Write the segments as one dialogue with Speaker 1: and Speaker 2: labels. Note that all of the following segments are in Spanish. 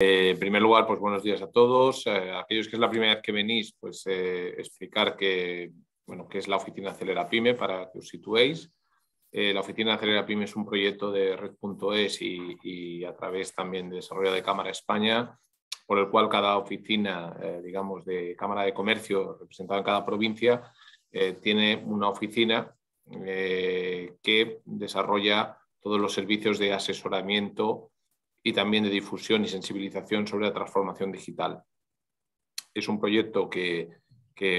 Speaker 1: Eh, en primer lugar, pues buenos días a todos. Eh, aquellos que es la primera vez que venís, pues eh, explicar que, bueno, qué es la Oficina Acelera Pyme para que os situéis. la Oficina Acelera Pyme es un proyecto de Red.es y, y, a través también de Desarrollo de Cámara España, por el cual cada oficina, digamos, de Cámara de Comercio representada en cada provincia, tiene una oficina que desarrolla todos los servicios de asesoramiento y también de difusión y sensibilización sobre la transformación digital. Es un proyecto que,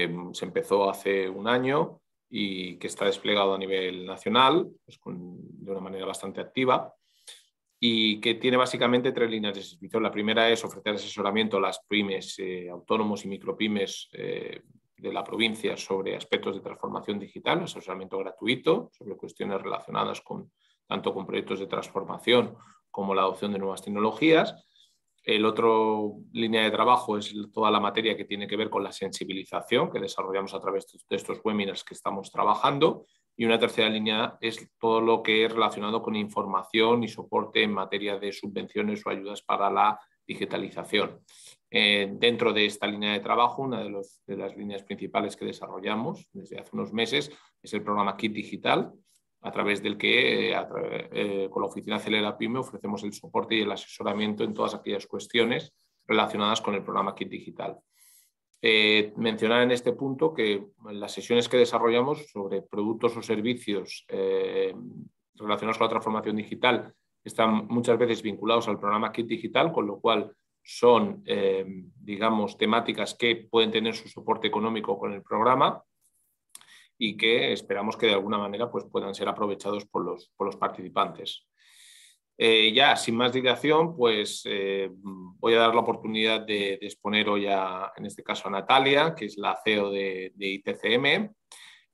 Speaker 1: mm, se empezó hace un año y que está desplegado a nivel nacional pues de una manera bastante activa y que tiene básicamente tres líneas de servicio. La primera es ofrecer asesoramiento a las pymes, eh, autónomos y micropymes eh, de la provincia sobre aspectos de transformación digital, asesoramiento gratuito sobre cuestiones relacionadas con tanto con proyectos de transformación como la adopción de nuevas tecnologías. El otro línea de trabajo es toda la materia que tiene que ver con la sensibilización que desarrollamos a través de estos webinars que estamos trabajando. Y una tercera línea es todo lo que es relacionado con información y soporte en materia de subvenciones o ayudas para la digitalización. Eh, dentro de esta línea de trabajo, una de, las líneas principales que desarrollamos desde hace unos meses es el programa Kit Digital, a través del que, eh, eh, con la oficina Acelera PyME, ofrecemos el soporte y el asesoramiento en todas aquellas cuestiones relacionadas con el programa Kit Digital. Eh, mencionar en este punto que las sesiones que desarrollamos sobre productos o servicios relacionados con la transformación digital están muchas veces vinculados al programa Kit Digital, con lo cual son, digamos, temáticas que pueden tener su soporte económico con el programa y que esperamos que de alguna manera pues, puedan ser aprovechados por los, por los participantes. Eh, ya, sin más dilación, pues eh, voy a dar la oportunidad de, exponer hoy, a, en este caso, a Natalia, que es la CEO de, ITCM,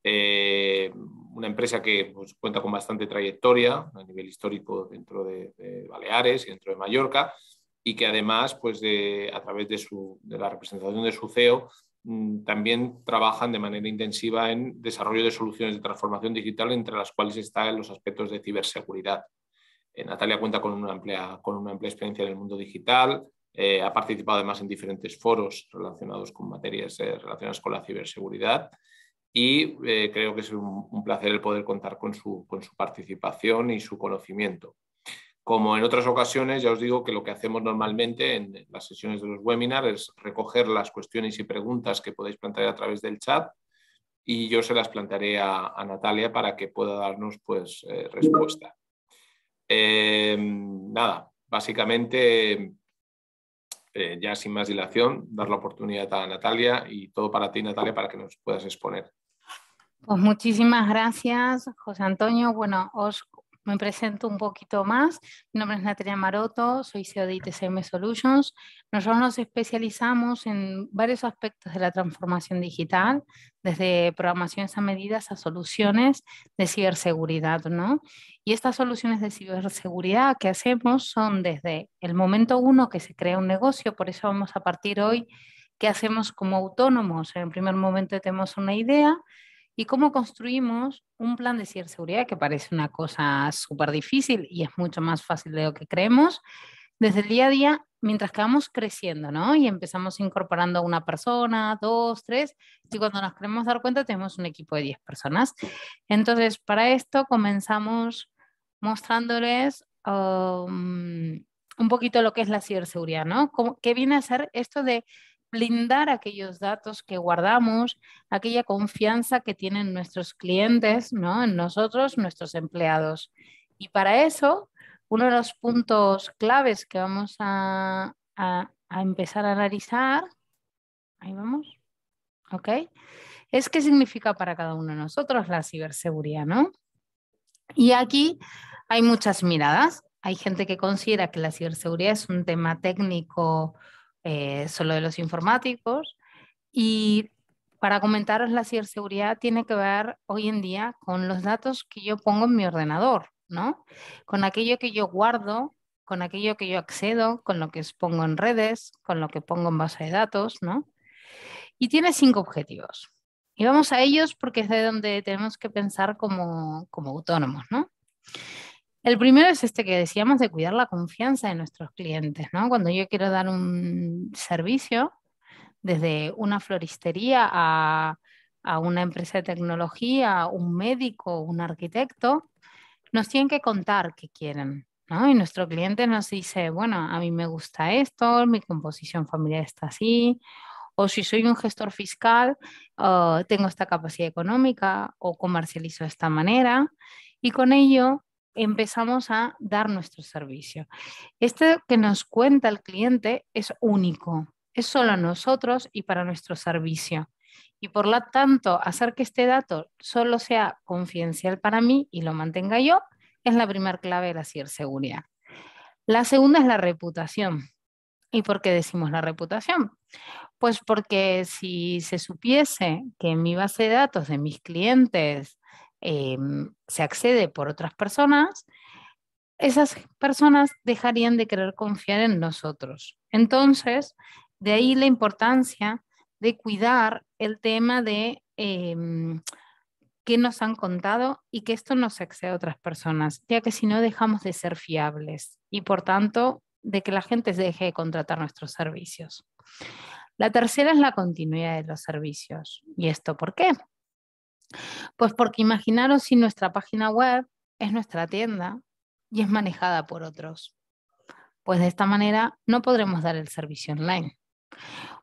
Speaker 1: eh, una empresa que pues, cuenta con bastante trayectoria a nivel histórico dentro de, Baleares y dentro de Mallorca, y que además, pues, a través de la representación de su CEO, Mm, también trabajan de manera intensiva en desarrollo de soluciones de transformación digital, entre las cuales están los aspectos de ciberseguridad. Eh, Natalia cuenta con una amplia, con una amplia experiencia en el mundo digital, eh, ha participado además en diferentes foros relacionados con materias eh, relacionadas con la ciberseguridad y creo que es un, placer el poder contar con su participación y su conocimiento. Como en otras ocasiones, ya os digo que lo que hacemos normalmente en las sesiones de los webinars es recoger las cuestiones y preguntas que podéis plantear a través del chat y yo se las plantearé a, Natalia para que pueda darnos pues, eh, respuesta. Em, nada, básicamente, eh, ya sin más dilación, dar la oportunidad a Natalia y todo para ti, Natalia, para que nos puedas exponer.
Speaker 2: Pues muchísimas gracias, José Antonio. Bueno, os me presento un poquito más. Mi nombre es Natalia Maroto, soy CEO de ITCM Solutions. Nosotros nos especializamos en varios aspectos de la transformación digital, desde programaciones a medidas a soluciones de ciberseguridad, ¿no? Y estas soluciones de ciberseguridad que hacemos son desde el momento uno que se crea un negocio, por eso vamos a partir hoy qué hacemos como autónomos. En el primer momento tenemos una idea, y cómo construimos un plan de ciberseguridad, que parece una cosa súper difícil y es mucho más fácil de lo que creemos, desde el día a día, mientras que vamos creciendo, ¿no? Y empezamos incorporando una persona, dos, tres, y cuando nos queremos dar cuenta tenemos un equipo de 10 personas. Entonces, para esto comenzamos mostrándoles um, un poquito lo que es la ciberseguridad, ¿no? ¿Qué viene a ser esto de blindar aquellos datos que guardamos, aquella confianza que tienen nuestros clientes, ¿no? En nosotros, nuestros empleados. Y para eso, uno de los puntos claves que vamos a, a empezar a analizar, ahí vamos, ¿ok? Es qué significa para cada uno de nosotros la ciberseguridad, ¿no? Y aquí hay muchas miradas. Hay gente que considera que la ciberseguridad es un tema técnico eh, solo de los informáticos. Y para comentaros, la ciberseguridad tiene que ver hoy en día con los datos que yo pongo en mi ordenador, ¿no? Con aquello que yo guardo, con aquello que yo accedo, con lo que pongo en redes, con lo que pongo en base de datos, ¿no? Y tiene cinco objetivos. Y vamos a ellos porque es de donde tenemos que pensar como, como autónomos, ¿no? El primero es este que decíamos de cuidar la confianza de nuestros clientes, ¿no? Cuando yo quiero dar un servicio, desde una floristería a, una empresa de tecnología, un médico, un arquitecto, nos tienen que contar qué quieren, ¿no? Y nuestro cliente nos dice, bueno, a mí me gusta esto, mi composición familiar está así, o si soy un gestor fiscal, tengo esta capacidad económica o comercializo de esta manera. Y con ello empezamos a dar nuestro servicio. Este que nos cuenta el cliente es único, es solo nosotros y para nuestro servicio. Y por lo tanto, hacer que este dato solo sea confidencial para mí y lo mantenga yo es la primera clave de la ciberseguridad. La segunda es la reputación. ¿Y por qué decimos la reputación? Pues porque si se supiese que en mi base de datos de mis clientes Em, se accede por otras personas, esas personas dejarían de querer confiar en nosotros. Entonces, de ahí la importancia de cuidar el tema de em, qué nos han contado y que esto no se acceda a otras personas, ya que si no dejamos de ser fiables y por tanto de que la gente deje de contratar nuestros servicios. La tercera es la continuidad de los servicios. ¿Y esto por qué? Pues porque imaginaros si nuestra página web es nuestra tienda y es manejada por otros. Pues de esta manera no podremos dar el servicio online.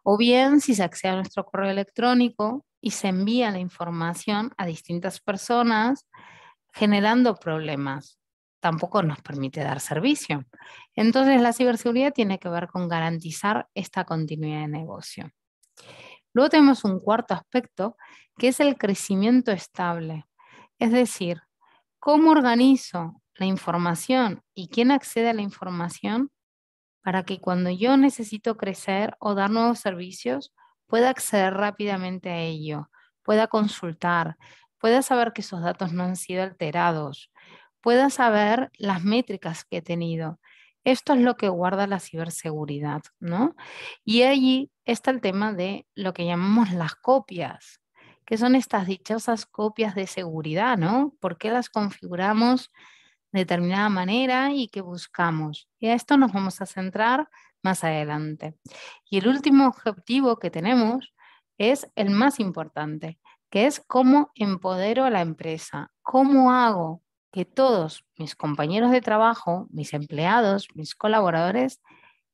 Speaker 2: O bien si se accede a nuestro correo electrónico y se envía la información a distintas personas generando problemas. Tampoco nos permite dar servicio. Entonces la ciberseguridad tiene que ver con garantizar esta continuidad de negocio. Luego tenemos un cuarto aspecto, que es el crecimiento estable. Es decir, cómo organizo la información y quién accede a la información para que cuando yo necesito crecer o dar nuevos servicios, pueda acceder rápidamente a ello, pueda consultar, pueda saber que esos datos no han sido alterados, pueda saber las métricas que he tenido. Esto es lo que guarda la ciberseguridad, ¿no? Y allí está el tema de lo que llamamos las copias, que son estas dichosas copias de seguridad, ¿no? ¿Por qué las configuramos de determinada manera y qué buscamos? Y a esto nos vamos a centrar más adelante. Y el último objetivo que tenemos es el más importante, que es cómo empodero a la empresa, cómo hago que todos mis compañeros de trabajo, mis empleados, mis colaboradores,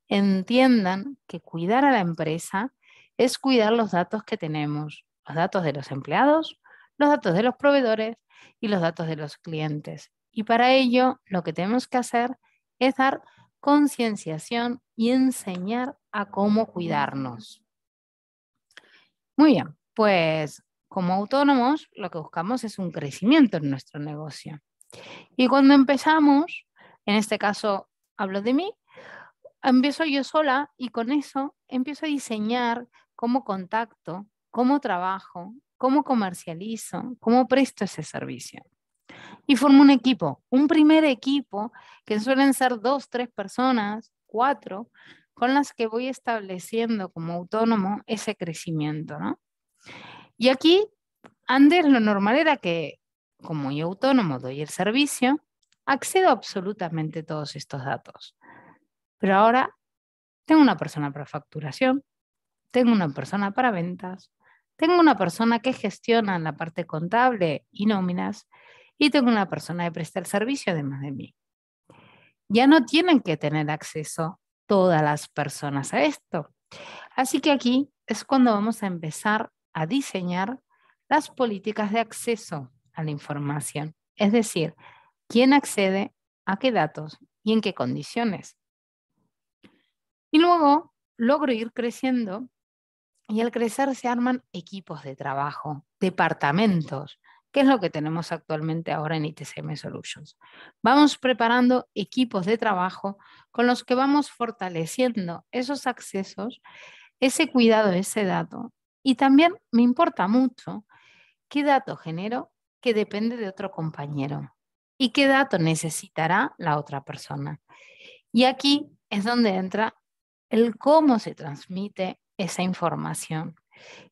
Speaker 2: entiendan que cuidar a la empresa es cuidar los datos que tenemos, los datos de los empleados, los datos de los proveedores y los datos de los clientes. Y para ello lo que tenemos que hacer es dar concienciación y enseñar a cómo cuidarnos. Muy bien, pues como autónomos lo que buscamos es un crecimiento en nuestro negocio. Y cuando empezamos, en este caso hablo de mí, empiezo yo sola y con eso empiezo a diseñar cómo contacto, cómo trabajo, cómo comercializo, cómo presto ese servicio. Y formo un equipo, un primer equipo que suelen ser dos, tres personas, cuatro, con las que voy estableciendo como autónomo ese crecimiento. ¿no? Y aquí, antes lo normal era que como yo autónomo doy el servicio, accedo a absolutamente todos estos datos. Pero ahora tengo una persona para facturación, tengo una persona para ventas, tengo una persona que gestiona la parte contable y nóminas y tengo una persona que presta el servicio además de mí. Ya no tienen que tener acceso todas las personas a esto. Así que aquí es cuando vamos a empezar a diseñar las políticas de acceso la información, es decir, quién accede a qué datos y en qué condiciones. Y luego logro ir creciendo y al crecer se arman equipos de trabajo, departamentos, que es lo que tenemos actualmente ahora en ITCM Solutions. Vamos preparando equipos de trabajo con los que vamos fortaleciendo esos accesos, ese cuidado, de ese dato. Y también me importa mucho qué dato genero que depende de otro compañero y qué dato necesitará la otra persona. Y aquí es donde entra el cómo se transmite esa información.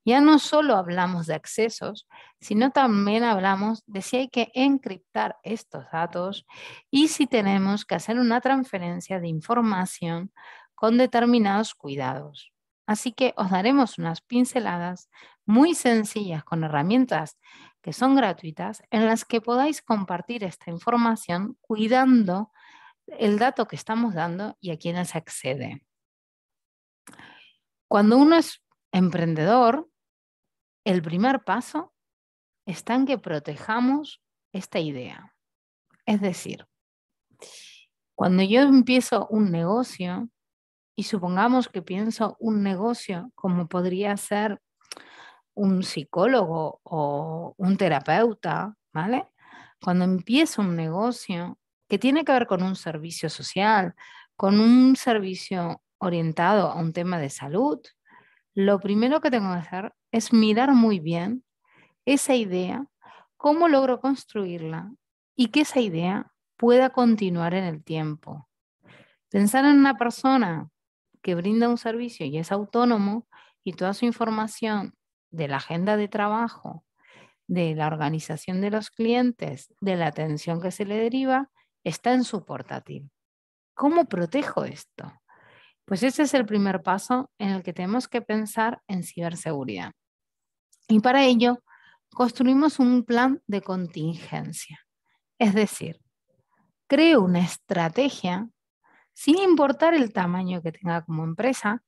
Speaker 2: Ya no solo hablamos de accesos, sino también hablamos de si hay que encriptar estos datos y si tenemos que hacer una transferencia de información con determinados cuidados. Así que os daremos unas pinceladas muy sencillas con herramientas que son gratuitas, en las que podáis compartir esta información cuidando el dato que estamos dando y a quienes accede. Cuando uno es emprendedor, el primer paso está en que protejamos esta idea. Es decir, cuando yo empiezo un negocio, y supongamos que pienso un negocio como podría ser un psicólogo o un terapeuta, ¿vale? Cuando empiezo un negocio que tiene que ver con un servicio social, con un servicio orientado a un tema de salud, lo primero que tengo que hacer es mirar muy bien esa idea, cómo logro construirla y que esa idea pueda continuar en el tiempo. Pensar en una persona que brinda un servicio y es autónomo y toda su información de la agenda de trabajo, de la organización de los clientes, de la atención que se le deriva, está en su portátil. ¿Cómo protejo esto? Pues ese es el primer paso en el que tenemos que pensar en ciberseguridad. Y para ello, construimos un plan de contingencia. Es decir, creo una estrategia sin importar el tamaño que tenga como empresa,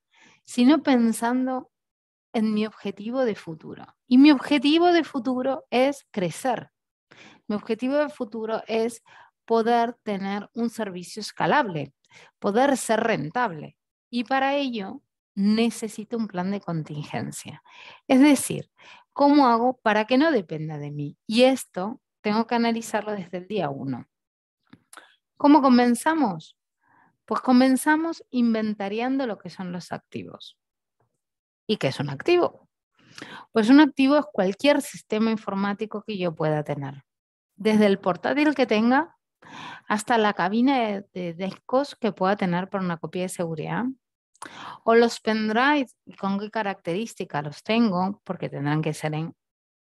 Speaker 2: sino pensando mi objetivo de futuro. Y mi objetivo de futuro es crecer. Mi objetivo de futuro es poder tener un servicio escalable, poder ser rentable. Y para ello necesito un plan de contingencia. Es decir, ¿cómo hago para que no dependa de mí? Y esto tengo que analizarlo desde el día uno. ¿Cómo comenzamos? Pues comenzamos inventariando lo que son los activos. ¿Y qué es un activo? Pues un activo es cualquier sistema informático que yo pueda tener, desde el portátil que tenga hasta la cabina de, discos que pueda tener para una copia de seguridad, o los pendrives, con qué característica los tengo, porque tendrán que ser en,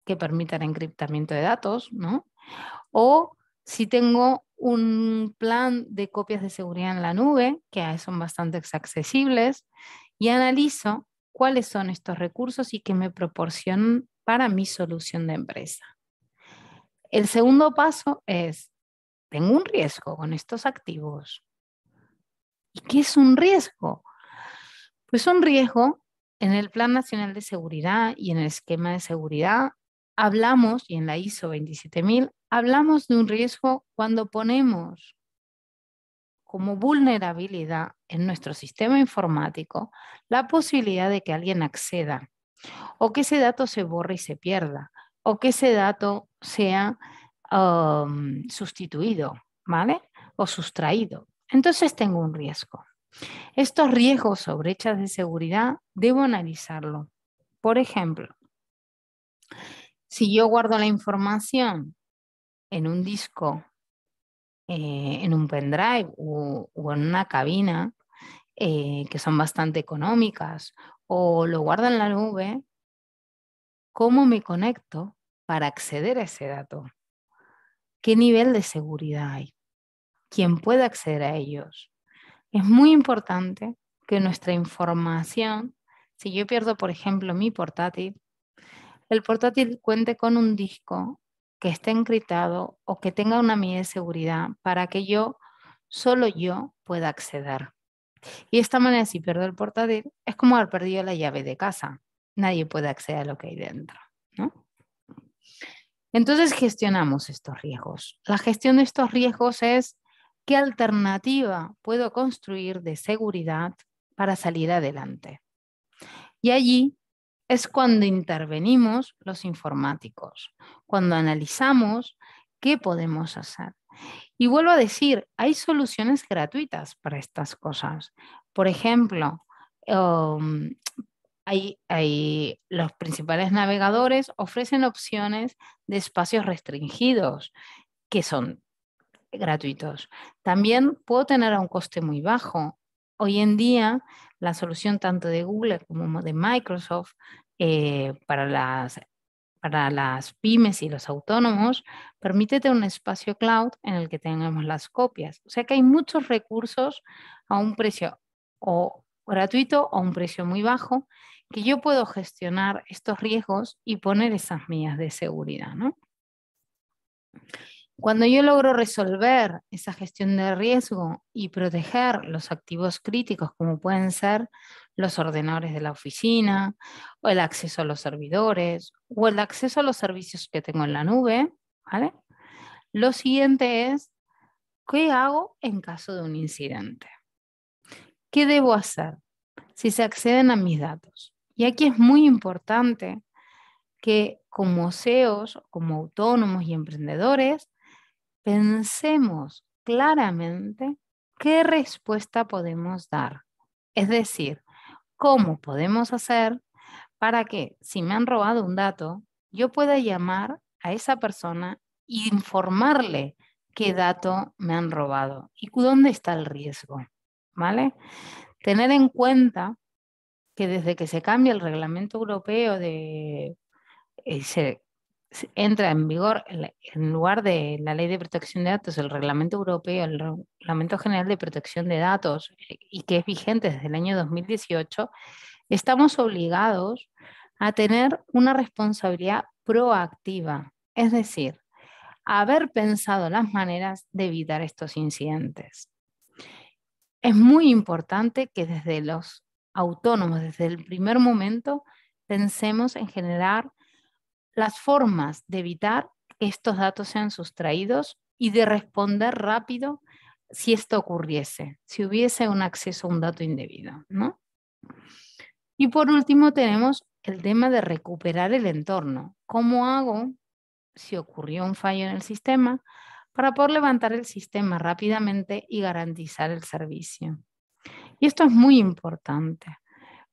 Speaker 2: que permitan encriptamiento de datos, ¿no? O si tengo un plan de copias de seguridad en la nube, que son bastante accesibles, y analizo cuáles son estos recursos y qué me proporcionan para mi solución de empresa. El segundo paso es, tengo un riesgo con estos activos. ¿Y qué es un riesgo? Pues un riesgo en el Plan Nacional de Seguridad y en el esquema de seguridad hablamos, y en la ISO 27000, hablamos de un riesgo cuando ponemos como vulnerabilidad en nuestro sistema informático la posibilidad de que alguien acceda o que ese dato se borre y se pierda o que ese dato sea um, sustituido, ¿vale? O sustraído. Entonces tengo un riesgo. Estos riesgos o brechas de seguridad debo analizarlo. Por ejemplo, si yo guardo la información en un disco eh, en un pendrive o, en una cabina, eh, que son bastante económicas, o lo guardan en la nube, ¿cómo me conecto para acceder a ese dato? ¿Qué nivel de seguridad hay? ¿Quién puede acceder a ellos? Es muy importante que nuestra información, si yo pierdo, por ejemplo, mi portátil, el portátil cuente con un disco que esté encriptado o que tenga una mía de seguridad para que yo, solo yo, pueda acceder. Y de esta manera, si pierdo el portátil, es como haber perdido la llave de casa. Nadie puede acceder a lo que hay dentro. Entonces gestionamos estos riesgos. La gestión de estos riesgos es qué alternativa puedo construir de seguridad para salir adelante. Y allí es cuando intervenimos los informáticos, cuando analizamos qué podemos hacer. Y vuelvo a decir, hay soluciones gratuitas para estas cosas. Por ejemplo, em, los principales navegadores ofrecen opciones de espacios restringidos que son gratuitos. También puedo tener a un coste muy bajo. Hoy en día la solución tanto de Google como de Microsoft eh, para, las, para las pymes y los autónomos, permítete un espacio cloud en el que tengamos las copias. O sea que hay muchos recursos a un precio o gratuito o a un precio muy bajo que yo puedo gestionar estos riesgos y poner esas mías de seguridad, ¿no? Cuando yo logro resolver esa gestión de riesgo y proteger los activos críticos, como pueden ser los ordenadores de la oficina, o el acceso a los servidores, o el acceso a los servicios que tengo en la nube, Lo siguiente es, ¿qué hago en caso de un incidente? ¿Qué debo hacer si se acceden a mis datos? Y aquí es muy importante que como CEOs, como autónomos y emprendedores, pensemos claramente qué respuesta podemos dar. Es decir, cómo podemos hacer para que si me han robado un dato, yo pueda llamar a esa persona e informarle qué dato me han robado y dónde está el riesgo. ¿Vale? Tener en cuenta que desde que se cambia el reglamento europeo de, eh, entra en vigor en lugar de la Ley de Protección de Datos, el Reglamento Europeo, el Reglamento General de Protección de Datos, eh, y que es vigente desde el año 2018, estamos obligados a tener una responsabilidad proactiva, es decir, haber pensado las maneras de evitar estos incidentes. Es muy importante que desde los autónomos, desde el primer momento, pensemos en generar las formas de evitar que estos datos sean sustraídos y de responder rápido si esto ocurriese, si hubiese un acceso a un dato indebido. ¿no? Y por último tenemos el tema de recuperar el entorno. ¿Cómo hago si ocurrió un fallo en el sistema para poder levantar el sistema rápidamente y garantizar el servicio? Y esto es muy importante,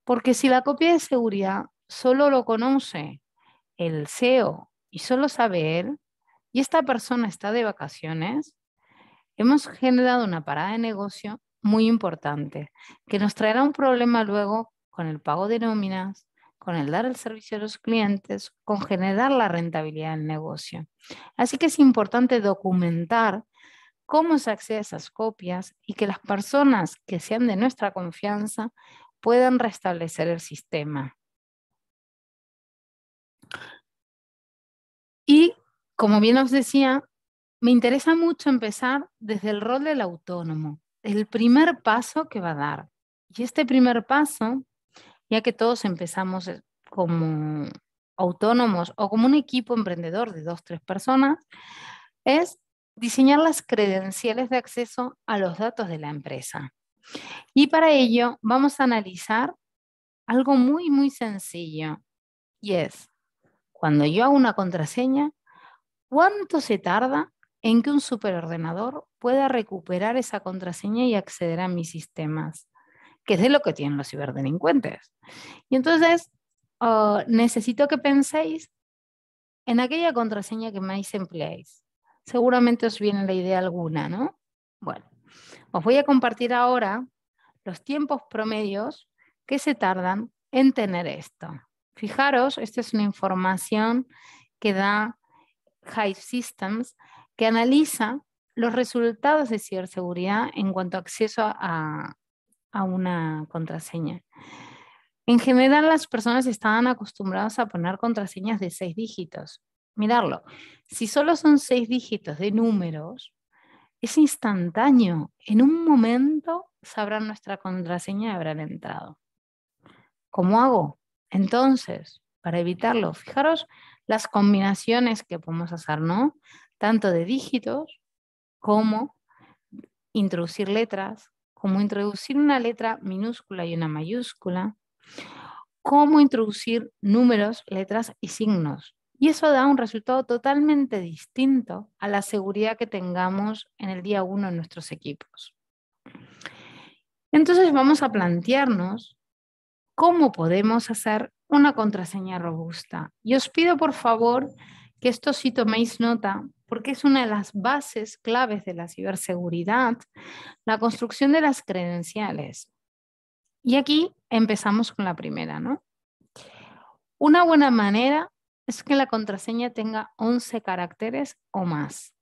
Speaker 2: porque si la copia de seguridad solo lo conoce el CEO y solo sabe él, y esta persona está de vacaciones, hemos generado una parada de negocio muy importante, que nos traerá un problema luego con el pago de nóminas, con el dar el servicio a los clientes, con generar la rentabilidad del negocio. Así que es importante documentar cómo se accede a esas copias y que las personas que sean de nuestra confianza puedan restablecer el sistema. como bien os decía, me interesa mucho empezar desde el rol del autónomo, el primer paso que va a dar. Y este primer paso, ya que todos empezamos eh, como autónomos o como un equipo emprendedor de dos, tres personas, es diseñar las credenciales de acceso a los datos de la empresa. Y para ello vamos a analizar algo muy, muy sencillo. Y es, cuando yo hago una contraseña, ¿Cuánto se tarda en que un superordenador pueda recuperar esa contraseña y acceder a mis sistemas? Que es de lo que tienen los ciberdelincuentes. Y entonces, oh, necesito que penséis en aquella contraseña que más empleáis. Seguramente os viene la idea alguna, ¿no? Bueno, os voy a compartir ahora los tiempos promedios que se tardan en tener esto. Fijaros, esta es una información que da Hive Systems, que analiza los resultados de ciberseguridad en cuanto a acceso a, una contraseña. En general, las personas estaban acostumbradas a poner contraseñas de seis dígitos. Mirarlo, si solo son seis dígitos de números, es instantáneo. En un momento sabrán nuestra contraseña y habrán entrado. ¿Cómo hago? Entonces, para evitarlo, fijaros las combinaciones que podemos hacer, ¿no? Tanto de dígitos como introducir letras, como introducir una letra minúscula y una mayúscula, como introducir números, letras y signos. Y eso da un resultado totalmente distinto a la seguridad que tengamos en el día 1 en nuestros equipos. Entonces vamos a plantearnos cómo podemos hacer una contraseña robusta. Y os pido por favor que esto sí toméis nota porque es una de las bases claves de la ciberseguridad, la construcción de las credenciales. Y aquí empezamos con la primera, ¿no? Una buena manera es que la contraseña tenga 11 caracteres o más.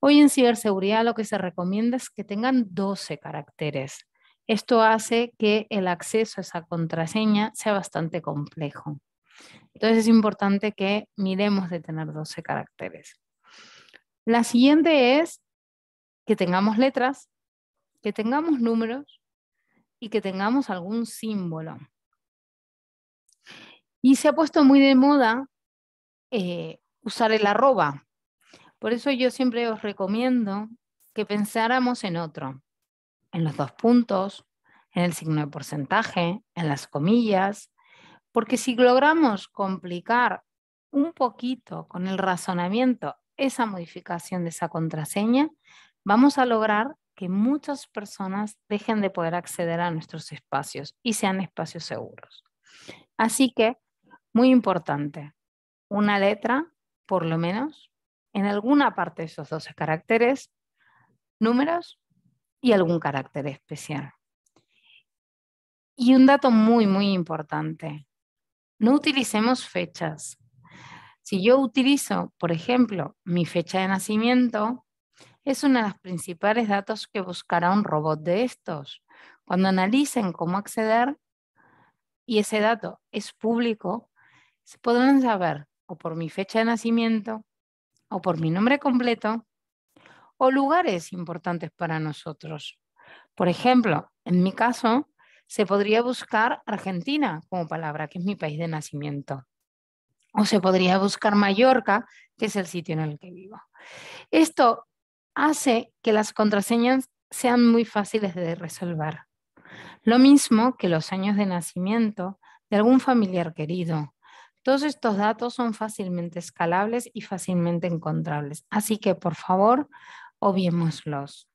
Speaker 2: Hoy en ciberseguridad lo que se recomienda es que tengan 12 caracteres. Esto hace que el acceso a esa contraseña sea bastante complejo. Entonces es importante que miremos de tener 12 caracteres. La siguiente es que tengamos letras, que tengamos números y que tengamos algún símbolo. Y se ha puesto muy de moda eh, usar el arroba. Por eso yo siempre os recomiendo que pensáramos en otro en los dos puntos, en el signo de porcentaje, en las comillas, porque si logramos complicar un poquito con el razonamiento esa modificación de esa contraseña, vamos a lograr que muchas personas dejen de poder acceder a nuestros espacios y sean espacios seguros. Así que, muy importante, una letra, por lo menos, en alguna parte de esos 12 caracteres, números y algún carácter especial. Y un dato muy, muy importante. No utilicemos fechas. Si yo utilizo, por ejemplo, mi fecha de nacimiento, es una de las principales datos que buscará un robot de estos. Cuando analicen cómo acceder y ese dato es público, se podrán saber o por mi fecha de nacimiento o por mi nombre completo o lugares importantes para nosotros. Por ejemplo, en mi caso, se podría buscar Argentina como palabra, que es mi país de nacimiento. O se podría buscar Mallorca, que es el sitio en el que vivo. Esto hace que las contraseñas sean muy fáciles de resolver. Lo mismo que los años de nacimiento de algún familiar querido. Todos estos datos son fácilmente escalables y fácilmente encontrables. Así que, por favor, obviémoslos.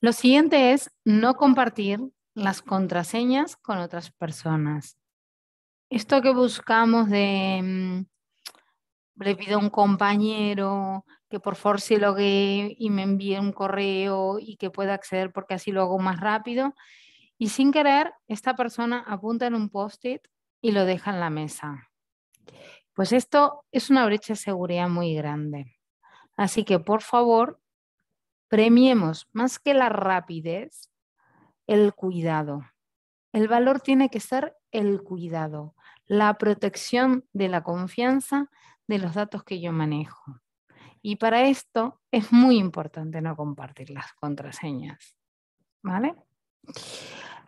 Speaker 2: Lo siguiente es no compartir las contraseñas con otras personas. Esto que buscamos de mm, le pido a un compañero que por favor si y me envíe un correo y que pueda acceder porque así lo hago más rápido. Y sin querer, esta persona apunta en un post-it y lo deja en la mesa. Pues esto es una brecha de seguridad muy grande. Así que, por favor, premiemos más que la rapidez, el cuidado. El valor tiene que ser el cuidado, la protección de la confianza de los datos que yo manejo. Y para esto es muy importante no compartir las contraseñas. ¿Vale?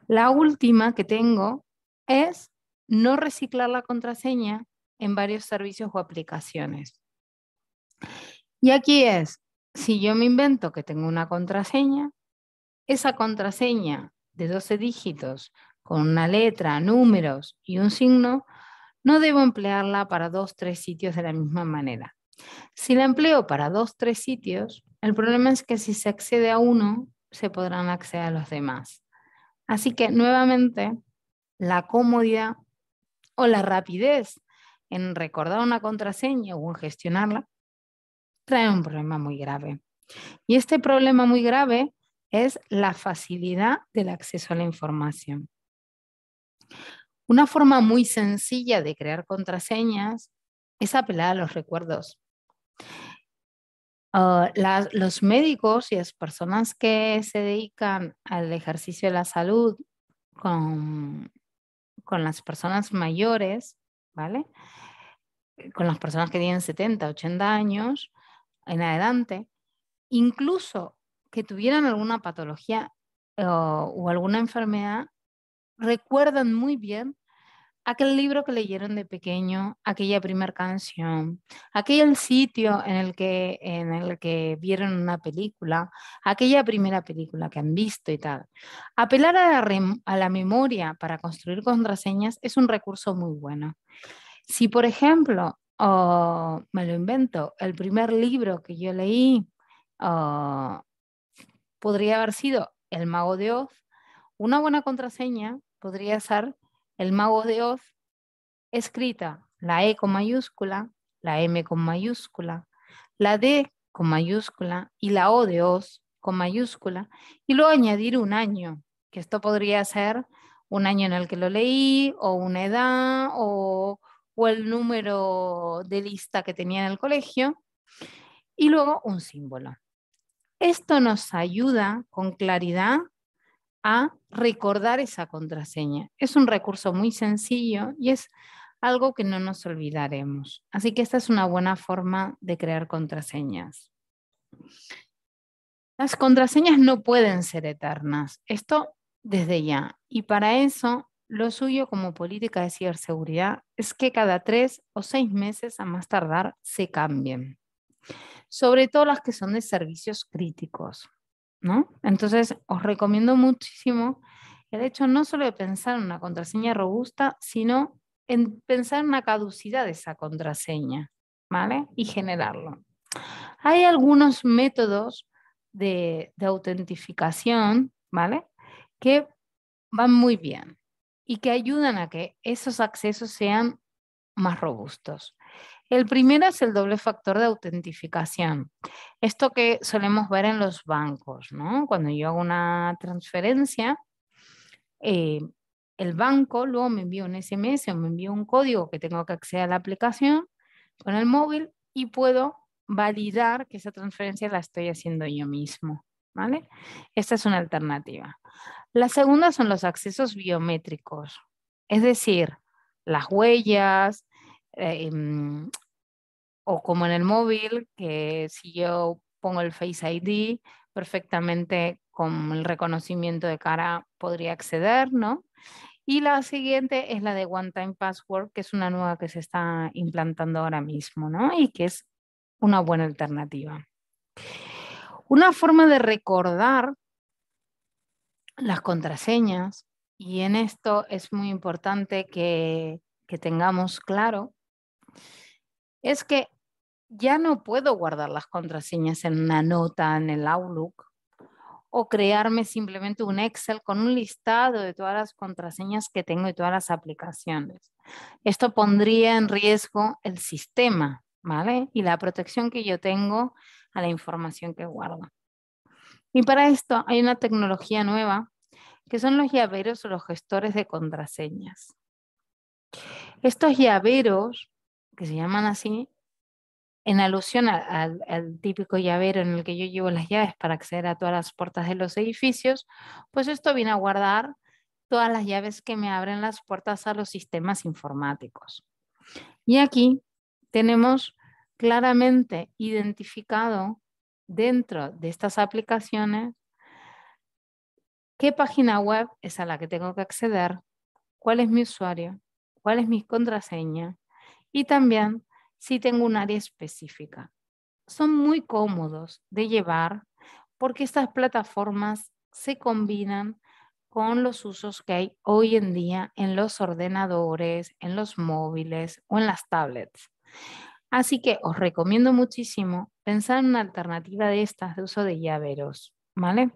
Speaker 2: La última que tengo es no reciclar la contraseña en varios servicios o aplicaciones. Y aquí es, si yo me invento que tengo una contraseña, esa contraseña de 12 dígitos con una letra, números y un signo, no debo emplearla para dos, tres sitios de la misma manera. Si la empleo para dos, tres sitios, el problema es que si se accede a uno, se podrán acceder a los demás. Así que nuevamente, la comodidad o la rapidez en recordar una contraseña o en gestionarla trae un problema muy grave. Y este problema muy grave es la facilidad del acceso a la información. Una forma muy sencilla de crear contraseñas es apelar a los recuerdos. Ah, los médicos y las personas que se dedican al ejercicio de la salud con, con las personas mayores, ¿vale? Con las personas que tienen 70, 80 años, en adelante, incluso que tuvieran alguna patología eh, o, alguna enfermedad, recuerdan muy bien aquel libro que leyeron de pequeño, aquella primera canción, aquel sitio en el, que, en el que vieron una película, aquella primera película que han visto y tal. Apelar a la, a la memoria para construir contraseñas es un recurso muy bueno. Si, por ejemplo, o oh, me lo invento, el primer libro que yo leí oh, podría haber sido El Mago de Oz. Una buena contraseña podría ser El Mago de Oz escrita la E con mayúscula, la M con mayúscula, la D con mayúscula y la O de Oz con mayúscula y luego añadir un año, que esto podría ser un año en el que lo leí o una edad o o el número de lista que tenía en el colegio y luego un símbolo. Esto nos ayuda con claridad a recordar esa contraseña. Es un recurso muy sencillo y es algo que no nos olvidaremos. Así que esta es una buena forma de crear contraseñas. Las contraseñas no pueden ser eternas, esto desde ya. Y para eso lo suyo como política de ciberseguridad es que cada tres o seis meses a más tardar se cambien, sobre todo las que son de servicios críticos. ¿no? Entonces, os recomiendo muchísimo el hecho no solo de pensar en una contraseña robusta, sino en pensar en la caducidad de esa contraseña ¿vale? y generarlo. Hay algunos métodos de, de autentificación ¿vale? que van muy bien y que ayudan a que esos accesos sean más robustos. El primero es el doble factor de autentificación. Esto que solemos ver en los bancos, ¿no? Cuando yo hago una transferencia, eh, el banco luego me envía un SMS o me envía un código que tengo que acceder a la aplicación con el móvil y puedo validar que esa transferencia la estoy haciendo yo mismo. ¿Vale? Esta es una alternativa. La segunda son los accesos biométricos, es decir, las huellas, eh, mm, o como en el móvil, que si yo pongo el Face ID, perfectamente con el reconocimiento de cara podría acceder, ¿no? Y la siguiente es la de One Time Password, que es una nueva que se está implantando ahora mismo, ¿no? Y que es una buena alternativa. Una forma de recordar las contraseñas y en esto es muy importante que, tengamos claro, es que ya no puedo guardar las contraseñas en una nota en el Outlook o crearme simplemente un Excel con un listado de todas las contraseñas que tengo y todas las aplicaciones. Esto pondría en riesgo el sistema, ¿vale? Y la protección que yo tengo a la información que guardo. Y para esto hay una tecnología nueva que son los llaveros o los gestores de contraseñas. Estos llaveros, que se llaman así, en alusión al, típico llavero en el que yo llevo las llaves para acceder a todas las puertas de los edificios, pues esto viene a guardar todas las llaves que me abren las puertas a los sistemas informáticos. Y aquí tenemos claramente identificado dentro de estas aplicaciones qué página web es a la que tengo que acceder, cuál es mi usuario, cuál es mi contraseña y también si tengo un área específica. Son muy cómodos de llevar porque estas plataformas se combinan con los usos que hay hoy en día en los ordenadores, en los móviles o en las tablets. Así que os recomiendo muchísimo pensar en una alternativa de estas de uso de llaveros, ¿vale?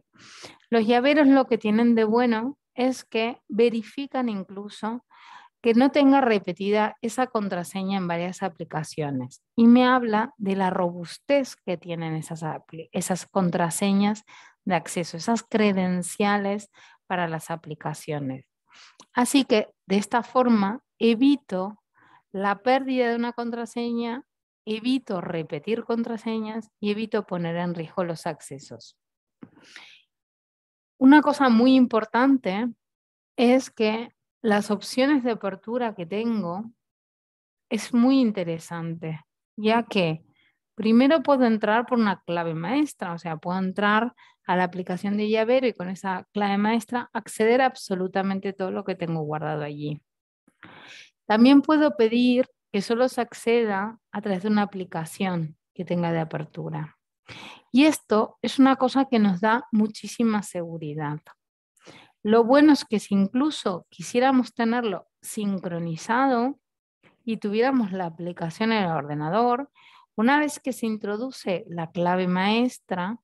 Speaker 2: Los llaveros lo que tienen de bueno es que verifican incluso que no tenga repetida esa contraseña en varias aplicaciones. Y me habla de la robustez que tienen esas, esas contraseñas de acceso, esas credenciales para las aplicaciones. Así que de esta forma evito la pérdida de una contraseña, evito repetir contraseñas y evito poner en riesgo los accesos. Una cosa muy importante es que las opciones de apertura que tengo es muy interesante, ya que primero puedo entrar por una clave maestra, o sea, puedo entrar a la aplicación de llavero y con esa clave maestra acceder a absolutamente todo lo que tengo guardado allí. También puedo pedir que solo se acceda a través de una aplicación que tenga de apertura. Y esto es una cosa que nos da muchísima seguridad. Lo bueno es que si incluso quisiéramos tenerlo sincronizado y tuviéramos la aplicación en el ordenador, una vez que se introduce la clave maestra,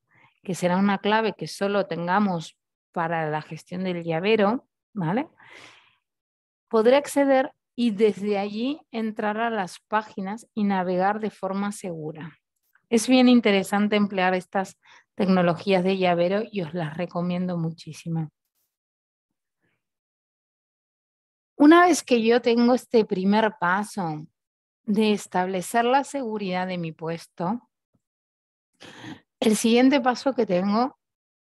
Speaker 2: que será una clave que solo tengamos para la gestión del llavero, ¿vale? Podré acceder y desde allí entrar a las páginas y navegar de forma segura. Es bien interesante emplear estas tecnologías de llavero y os las recomiendo muchísimo. Una vez que yo tengo este primer paso de establecer la seguridad de mi puesto, el siguiente paso que tengo,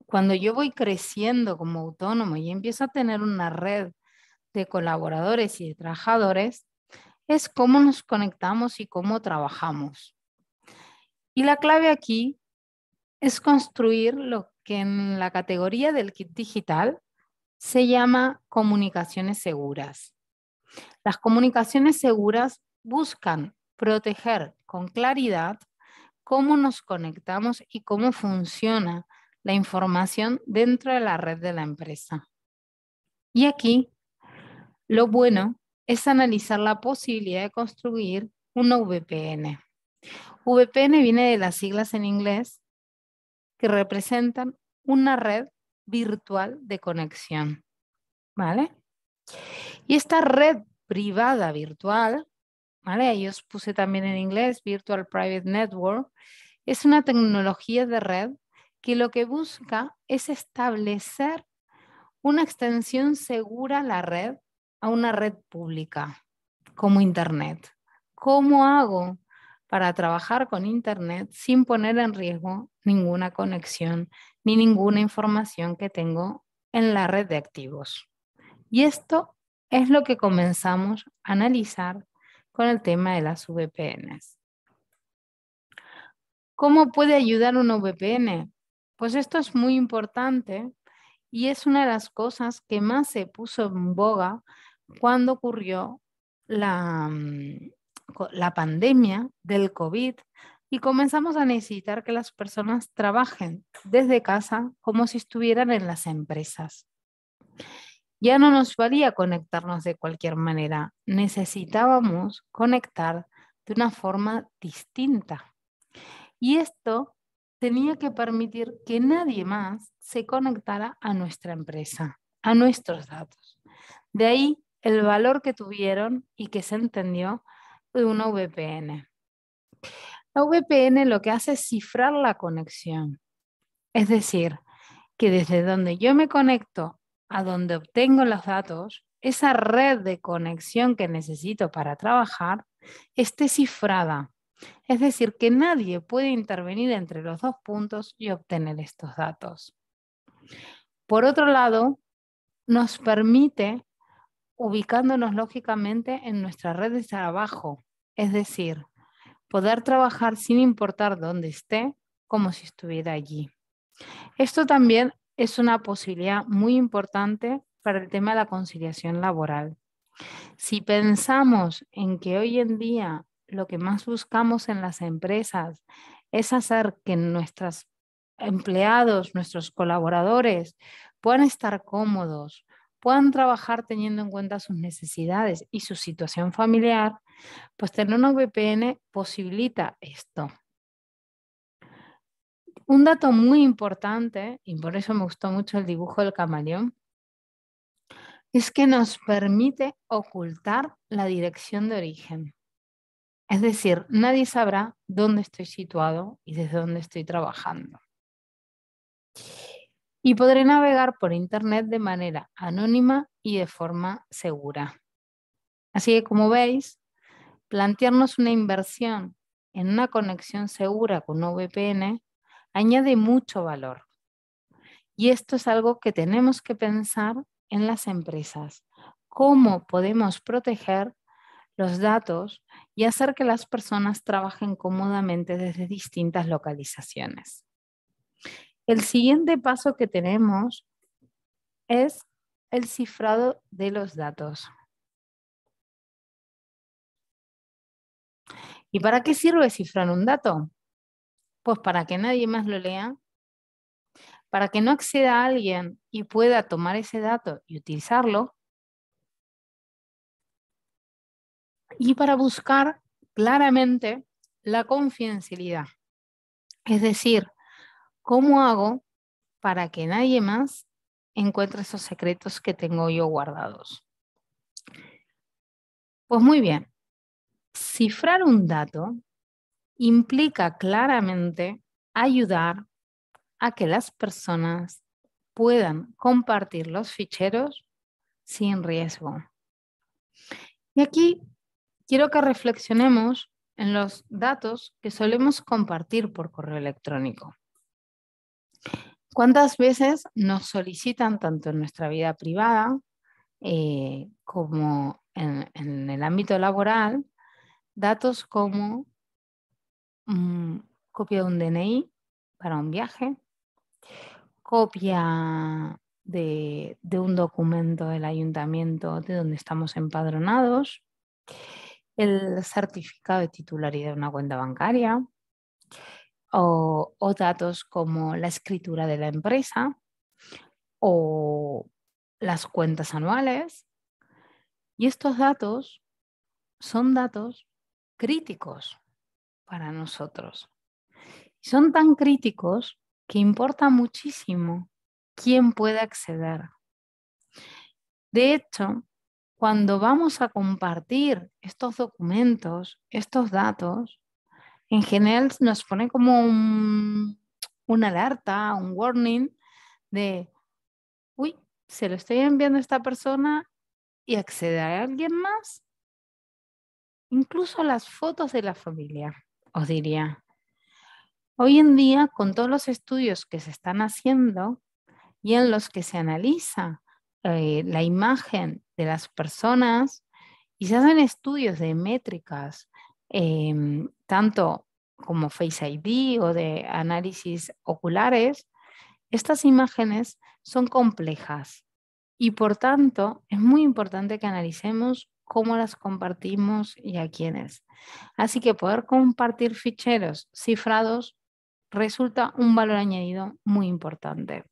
Speaker 2: cuando yo voy creciendo como autónomo y empiezo a tener una red de colaboradores y de trabajadores es cómo nos conectamos y cómo trabajamos. Y la clave aquí es construir lo que en la categoría del kit digital se llama comunicaciones seguras. Las comunicaciones seguras buscan proteger con claridad cómo nos conectamos y cómo funciona la información dentro de la red de la empresa. Y aquí lo bueno es analizar la posibilidad de construir una VPN. VPN viene de las siglas en inglés que representan una red virtual de conexión. ¿Vale? Y esta red privada virtual, ¿vale? Yo os puse también en inglés Virtual Private Network, es una tecnología de red que lo que busca es establecer una extensión segura a la red a una red pública como Internet. ¿Cómo hago para trabajar con Internet sin poner en riesgo ninguna conexión ni ninguna información que tengo en la red de activos? Y esto es lo que comenzamos a analizar con el tema de las VPNs. ¿Cómo puede ayudar una VPN? Pues esto es muy importante y es una de las cosas que más se puso en boga cuando ocurrió la, mm, la pandemia del COVID y comenzamos a necesitar que las personas trabajen desde casa como si estuvieran en las empresas. Ya no nos valía conectarnos de cualquier manera, necesitábamos conectar de una forma distinta. Y esto tenía que permitir que nadie más se conectara a nuestra empresa, a nuestros datos. De ahí el valor que tuvieron y que se entendió de una VPN. La VPN lo que hace es cifrar la conexión. Es decir, que desde donde yo me conecto a donde obtengo los datos, esa red de conexión que necesito para trabajar esté cifrada. Es decir, que nadie puede intervenir entre los dos puntos y obtener estos datos. Por otro lado, nos permite ubicándonos lógicamente en nuestra red de trabajo, es decir, poder trabajar sin importar dónde esté, como si estuviera allí. Esto también es una posibilidad muy importante para el tema de la conciliación laboral. Si pensamos en que hoy en día lo que más buscamos en las empresas es hacer que nuestros empleados, nuestros colaboradores puedan estar cómodos, puedan trabajar teniendo en cuenta sus necesidades y su situación familiar, pues tener una VPN posibilita esto. Un dato muy importante, y por eso me gustó mucho el dibujo del camaleón, es que nos permite ocultar la dirección de origen. Es decir, nadie sabrá dónde estoy situado y desde dónde estoy trabajando y podré navegar por Internet de manera anónima y de forma segura. Así que como veis, plantearnos una inversión en una conexión segura con una VPN añade mucho valor. Y esto es algo que tenemos que pensar en las empresas. ¿Cómo podemos proteger los datos y hacer que las personas trabajen cómodamente desde distintas localizaciones? El siguiente paso que tenemos es el cifrado de los datos. ¿Y para qué sirve cifrar un dato? Pues para que nadie más lo lea, para que no acceda a alguien y pueda tomar ese dato y utilizarlo, y para buscar claramente la confidencialidad. Es decir, ¿Cómo hago para que nadie más encuentre esos secretos que tengo yo guardados? Pues muy bien, cifrar un dato implica claramente ayudar a que las personas puedan compartir los ficheros sin riesgo. Y aquí quiero que reflexionemos en los datos que solemos compartir por correo electrónico. ¿Cuántas veces nos solicitan, tanto en nuestra vida privada eh, como en, el ámbito laboral, datos como mm, copia de un DNI para un viaje, copia de, un documento del ayuntamiento de donde estamos empadronados, el certificado de titularidad de una cuenta bancaria, o, datos como la escritura de la empresa o las cuentas anuales. Y estos datos son datos críticos para nosotros. Son tan críticos que importa muchísimo quién puede acceder. De hecho, cuando vamos a compartir estos documentos, estos datos, en general nos pone como una alerta, un warning de, uy, se lo estoy enviando a esta persona y accederá a alguien más. Incluso las fotos de la familia, os diría. Hoy en día, con todos los estudios que se están haciendo y en los que se analiza eh, la imagen de las personas y se hacen estudios de métricas em, tanto como Face ID o de análisis oculares, estas imágenes son complejas y por tanto es muy importante que analicemos cómo las compartimos y a quiénes. Así que poder compartir ficheros cifrados resulta un valor añadido muy importante.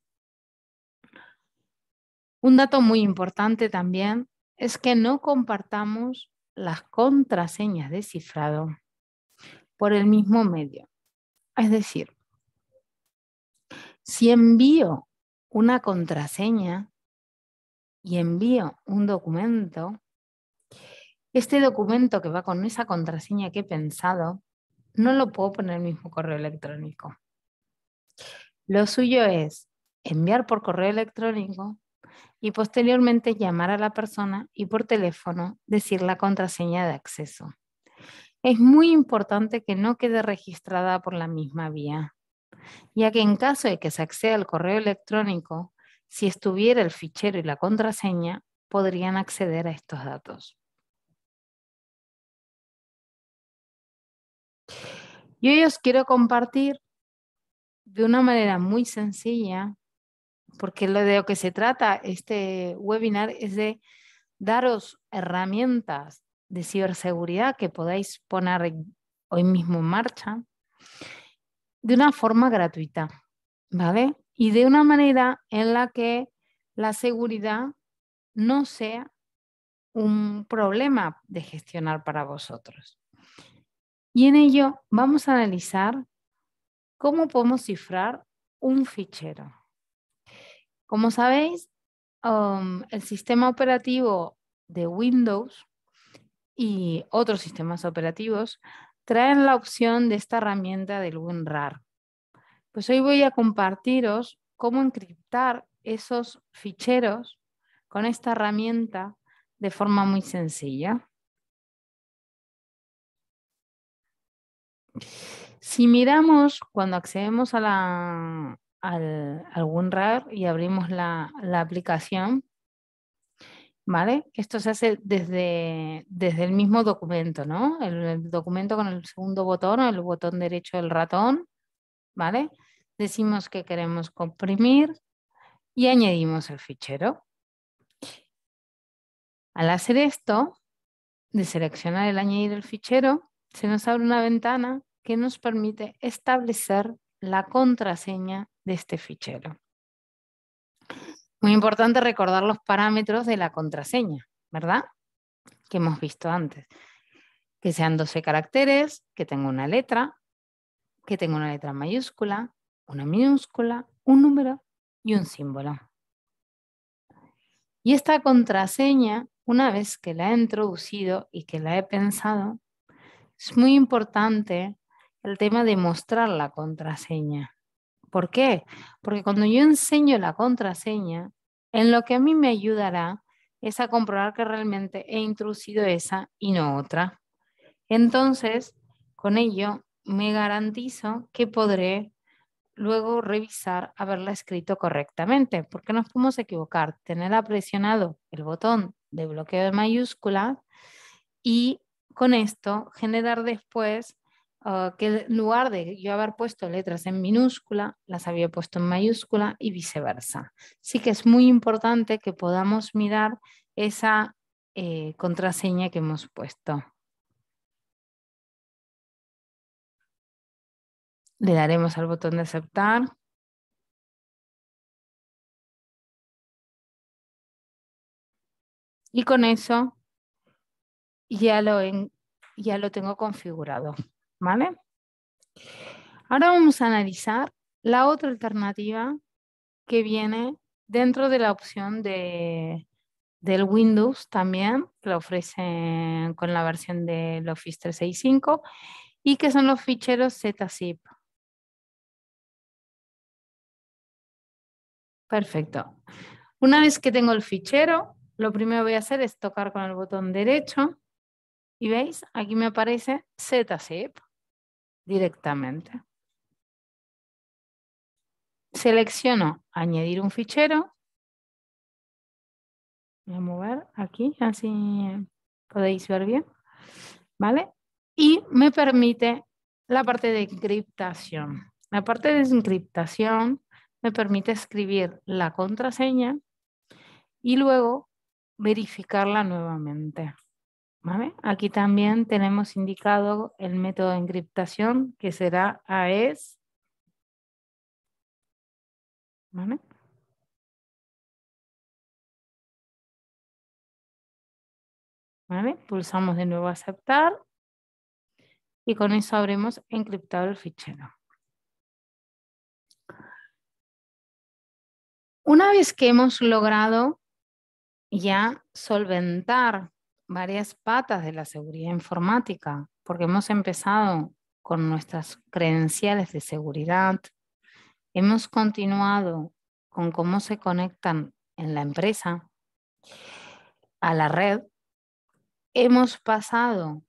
Speaker 2: Un dato muy importante también es que no compartamos las contraseñas de cifrado por el mismo medio. Es decir, si envío una contraseña y envío un documento, este documento que va con esa contraseña que he pensado, no lo puedo poner en el mismo correo electrónico. Lo suyo es enviar por correo electrónico y posteriormente llamar a la persona y por teléfono decir la contraseña de acceso es muy importante que no quede registrada por la misma vía, ya que en caso de que se acceda al correo electrónico, si estuviera el fichero y la contraseña, podrían acceder a estos datos. Y hoy os quiero compartir de una manera muy sencilla, porque lo de lo que se trata este webinar es de daros herramientas de ciberseguridad que podáis poner hoy mismo en marcha de una forma gratuita, Y de una manera en la que la seguridad no sea un problema de gestionar para vosotros. Y en ello vamos a analizar cómo podemos cifrar un fichero. Como sabéis, um, el sistema operativo de Windows y otros sistemas operativos traen la opción de esta herramienta del WinRAR. Pues hoy voy a compartiros cómo encriptar esos ficheros con esta herramienta de forma muy sencilla. Si miramos cuando accedemos a la, al, WinRAR y abrimos la aplicación, esto se hace desde, el mismo documento, ¿no? El, documento con el segundo botón o el botón derecho del ratón, ¿vale? Decimos que queremos comprimir y añadimos el fichero. Al hacer esto, de seleccionar el añadir el fichero, se nos abre una ventana que nos permite establecer la contraseña de este fichero. Muy importante recordar los parámetros de la contraseña, ¿verdad? Que hemos visto antes. Que sean 12 caracteres, que tenga una letra, que tenga una letra mayúscula, una minúscula, un número y un símbolo. Y esta contraseña, una vez que la he introducido y que la he pensado, es muy importante el tema de mostrar la contraseña. ¿Por qué? Porque cuando yo enseño la contraseña, en lo que a mí me ayudará es a comprobar que realmente he introducido esa y no otra. Entonces, con ello me garantizo que podré luego revisar haberla escrito correctamente, porque nos podemos equivocar, tener presionado el botón de bloqueo de mayúscula y con esto generar después Ah, que en lugar de yo haber puesto letras en minúscula, las había puesto en mayúscula y viceversa. Sí que es muy importante que podamos mirar esa eh, contraseña que hemos puesto. Le daremos al botón de aceptar. Y con eso ya lo tengo configurado. ¿vale? Ahora vamos a analizar la otra alternativa que viene dentro de la opción de, del Windows también, que lo ofrecen con la versión del Office 365, y que son los ficheros ZZIP. Perfecto. Una vez que tengo el fichero, lo primero que voy a hacer es tocar con el botón derecho y veis, aquí me aparece ZZIP directamente. Selecciono añadir un fichero. Voy a mover aquí, así podéis ver bien. ¿Vale? Y me permite la parte de encriptación. La parte de encriptación me permite escribir la contraseña y luego verificarla nuevamente. Aquí también tenemos indicado el método de encriptación que será AES. Pulsamos de nuevo aceptar y con eso habremos encriptado el fichero. Una vez que hemos logrado ya solventar varias patas de la seguridad informática, porque hemos empezado con nuestras credenciales de seguridad, hemos continuado con cómo se conectan en la empresa a la red, hemos pasado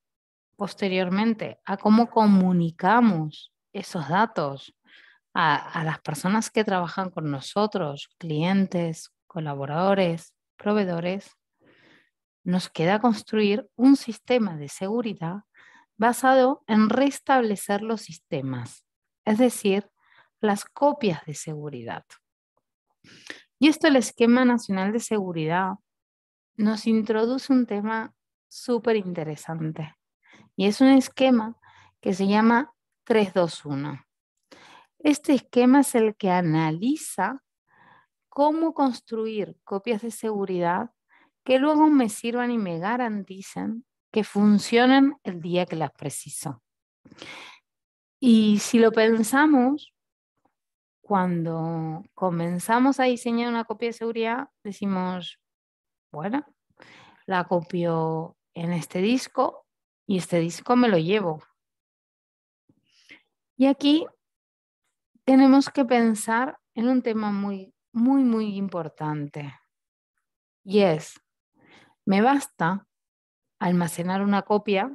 Speaker 2: posteriormente a cómo comunicamos esos datos a, las personas que trabajan con nosotros, clientes, colaboradores, proveedores, nos queda construir un sistema de seguridad basado en restablecer los sistemas, es decir, las copias de seguridad. Y esto el esquema nacional de seguridad nos introduce un tema súper interesante y es un esquema que se llama 321. Este esquema es el que analiza cómo construir copias de seguridad que luego me sirvan y me garanticen que funcionen el día que las preciso. Y si lo pensamos, cuando comenzamos a diseñar una copia de seguridad, decimos, bueno, la copio en este disco y este disco me lo llevo. Y aquí tenemos que pensar en un tema muy, muy, muy importante. Y es, me basta almacenar una copia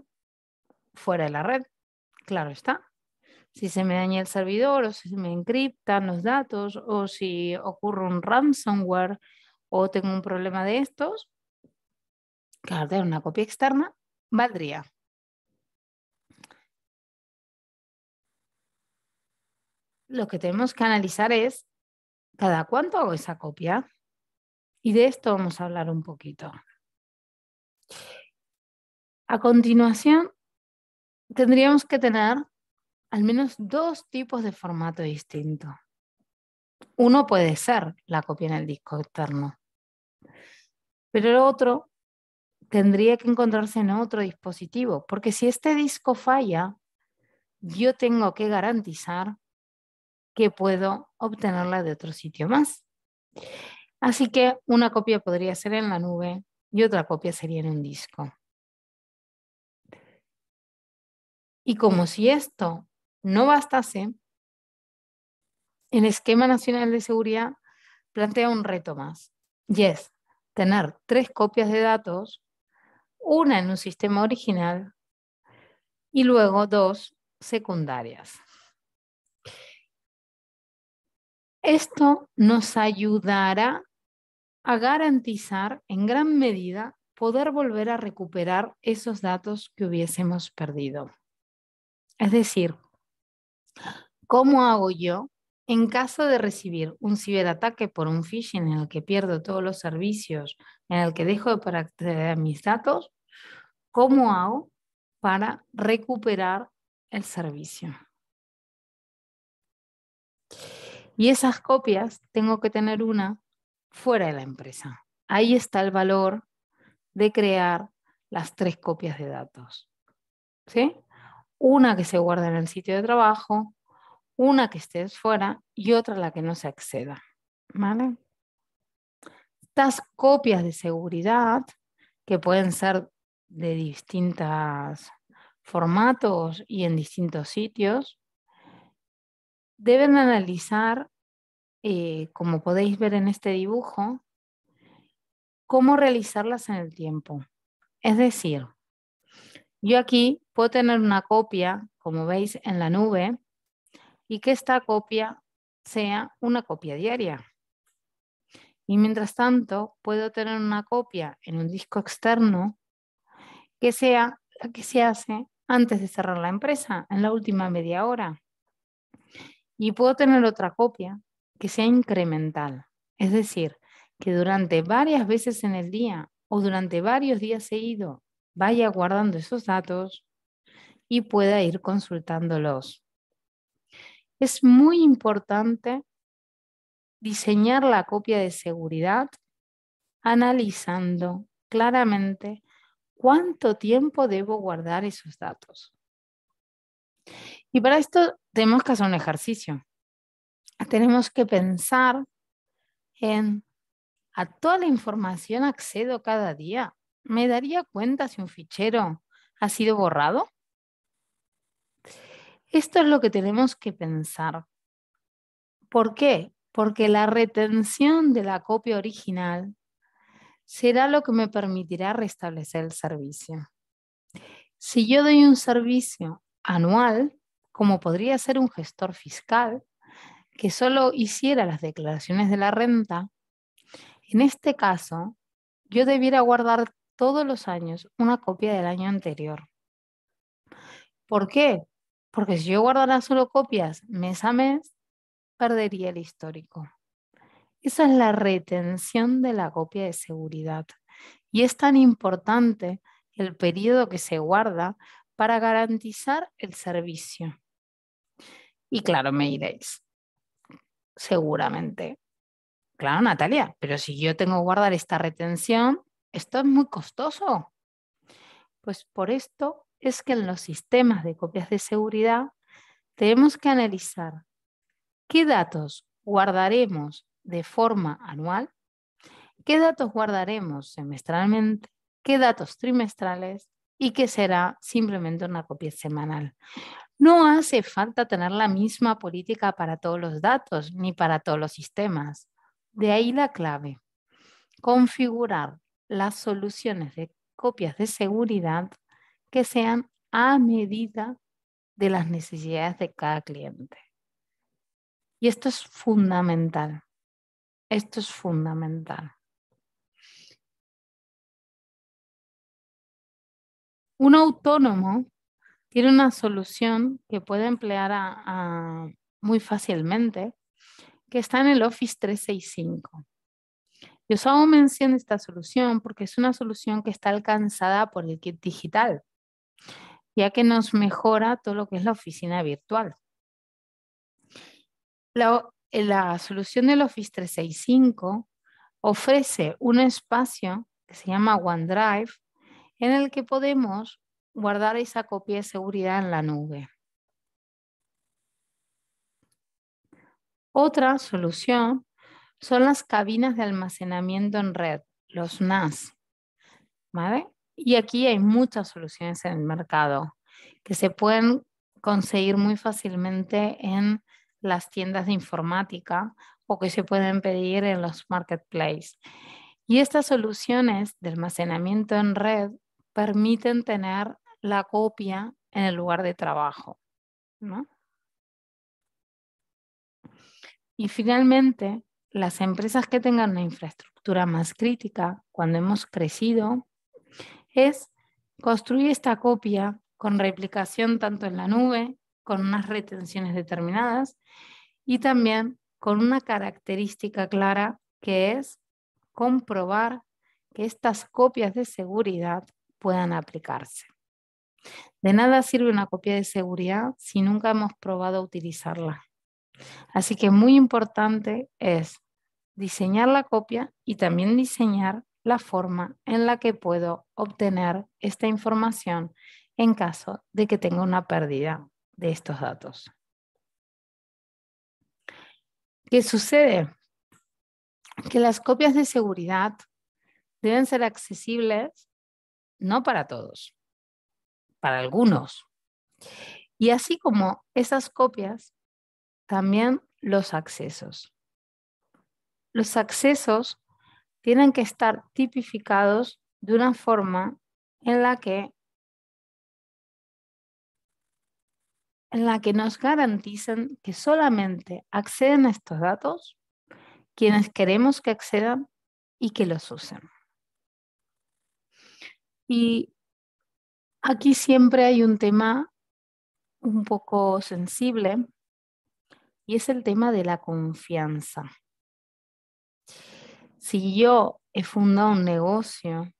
Speaker 2: fuera de la red, claro está. Si se me daña el servidor o si se me encriptan los datos o si ocurre un ransomware o tengo un problema de estos, claro, tener una copia externa valdría. Lo que tenemos que analizar es cada cuánto hago esa copia y de esto vamos a hablar un poquito. A continuación, tendríamos que tener al menos dos tipos de formato distinto Uno puede ser la copia en el disco externo, pero el otro tendría que encontrarse en otro dispositivo, porque si este disco falla, yo tengo que garantizar que puedo obtenerla de otro sitio más. Así que una copia podría ser en la nube, y otra copia sería en un disco. Y como mm. si esto no bastase, el esquema nacional de seguridad plantea un reto más, y es tener tres copias de datos, una en un sistema original y luego dos secundarias. Esto nos ayudará a garantizar en gran medida poder volver a recuperar esos datos que hubiésemos perdido. Es decir, ¿cómo hago yo en caso de recibir un ciberataque por un phishing en el que pierdo todos los servicios, en el que dejo de para acceder a mis datos? ¿Cómo hago para recuperar el servicio? Y esas copias, tengo que tener una fuera de la empresa. Ahí está el valor de crear las tres copias de datos. Una que se guarda en el sitio de trabajo, una que esté fuera y otra la que no se acceda. Estas copias de seguridad, que pueden ser de distintos formatos y en distintos sitios, deben analizar eh, como podéis ver en este dibujo, cómo realizarlas en el tiempo. Es decir, yo aquí puedo tener una copia, como veis, en la nube, y que esta copia sea una copia diaria. Y mientras tanto, puedo tener una copia en un disco externo que sea la que se hace antes de cerrar la empresa, en la última media hora. Y puedo tener otra copia que sea incremental, es decir, que durante varias veces en el día o durante varios días seguidos vaya guardando esos datos y pueda ir consultándolos. Es muy importante diseñar la copia de seguridad analizando claramente cuánto tiempo debo guardar esos datos. Y para esto tenemos que hacer un ejercicio tenemos que pensar en a toda la información accedo cada día. ¿Me daría cuenta si un fichero ha sido borrado? Esto es lo que tenemos que pensar. ¿Por qué? Porque la retención de la copia original será lo que me permitirá restablecer el servicio. Si yo doy un servicio anual, como podría ser un gestor fiscal, que solo hiciera las declaraciones de la renta, en este caso, yo debiera guardar todos los años una copia del año anterior. ¿Por qué? Porque si yo guardara solo copias mes a mes, perdería el histórico. Esa es la retención de la copia de seguridad. Y es tan importante el periodo que se guarda para garantizar el servicio. Y claro, me iréis seguramente. Claro, Natalia, pero si yo tengo que guardar esta retención, esto es muy costoso. Pues por esto es que en los sistemas de copias de seguridad tenemos que analizar qué datos guardaremos de forma anual, qué datos guardaremos semestralmente, qué datos trimestrales y qué será simplemente una copia semanal. No hace falta tener la misma política para todos los datos ni para todos los sistemas. De ahí la clave. Configurar las soluciones de copias de seguridad que sean a medida de las necesidades de cada cliente. Y esto es fundamental. Esto es fundamental. Un autónomo tiene una solución que puede emplear muy fácilmente, que está en el Office 365. Yo solo hago mención esta solución porque es una solución que está alcanzada por el kit digital, ya que nos mejora todo lo que es la oficina virtual. La, la solución del Office 365 ofrece un espacio que se llama OneDrive en el que podemos guardar esa copia de seguridad en la nube. Otra solución son las cabinas de almacenamiento en red, los NAS. Y aquí hay muchas soluciones en el mercado que se pueden conseguir muy fácilmente en las tiendas de informática o que se pueden pedir en los marketplaces. Y estas soluciones de almacenamiento en red permiten tener la copia en el lugar de trabajo. Y finalmente, las empresas que tengan una infraestructura más crítica, cuando hemos crecido, es construir esta copia con replicación tanto en la nube, con unas retenciones determinadas y también con una característica clara que es comprobar que estas copias de seguridad puedan aplicarse. De nada sirve una copia de seguridad si nunca hemos probado a utilizarla. Así que muy importante es diseñar la copia y también diseñar la forma en la que puedo obtener esta información en caso de que tenga una pérdida de estos datos. ¿Qué sucede? Que las copias de seguridad deben ser accesibles no para todos, para algunos. Y así como esas copias, también los accesos. Los accesos tienen que estar tipificados de una forma en la que en la que nos garanticen que solamente acceden a estos datos quienes queremos que accedan y que los usen. Y Aquí siempre hay un tema un poco sensible y es el tema de la confianza. Si yo he fundado un negocio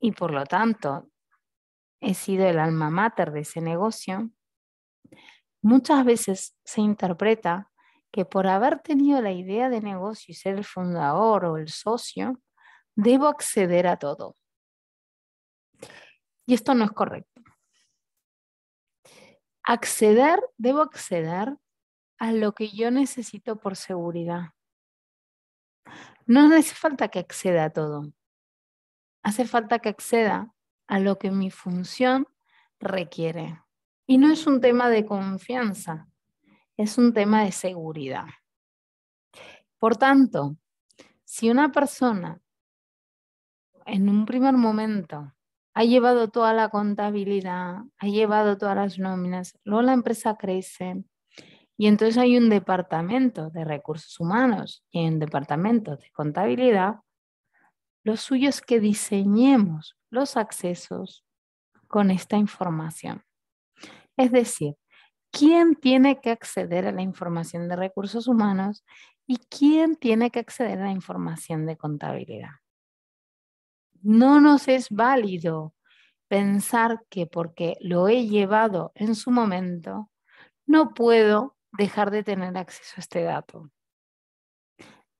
Speaker 2: y por lo tanto he sido el alma mater de ese negocio, muchas veces se interpreta que por haber tenido la idea de negocio y ser el fundador o el socio, debo acceder a todo. Y esto no es correcto. Acceder, debo acceder a lo que yo necesito por seguridad. No hace falta que acceda a todo. Hace falta que acceda a lo que mi función requiere. Y no es un tema de confianza, es un tema de seguridad. Por tanto, si una persona en un primer momento ha llevado toda la contabilidad, ha llevado todas las nóminas, luego la empresa crece y entonces hay un departamento de recursos humanos y un departamento de contabilidad. los suyos es que diseñemos los accesos con esta información. Es decir, quién tiene que acceder a la información de recursos humanos y quién tiene que acceder a la información de contabilidad no nos es válido pensar que porque lo he llevado en su momento, no puedo dejar de tener acceso a este dato.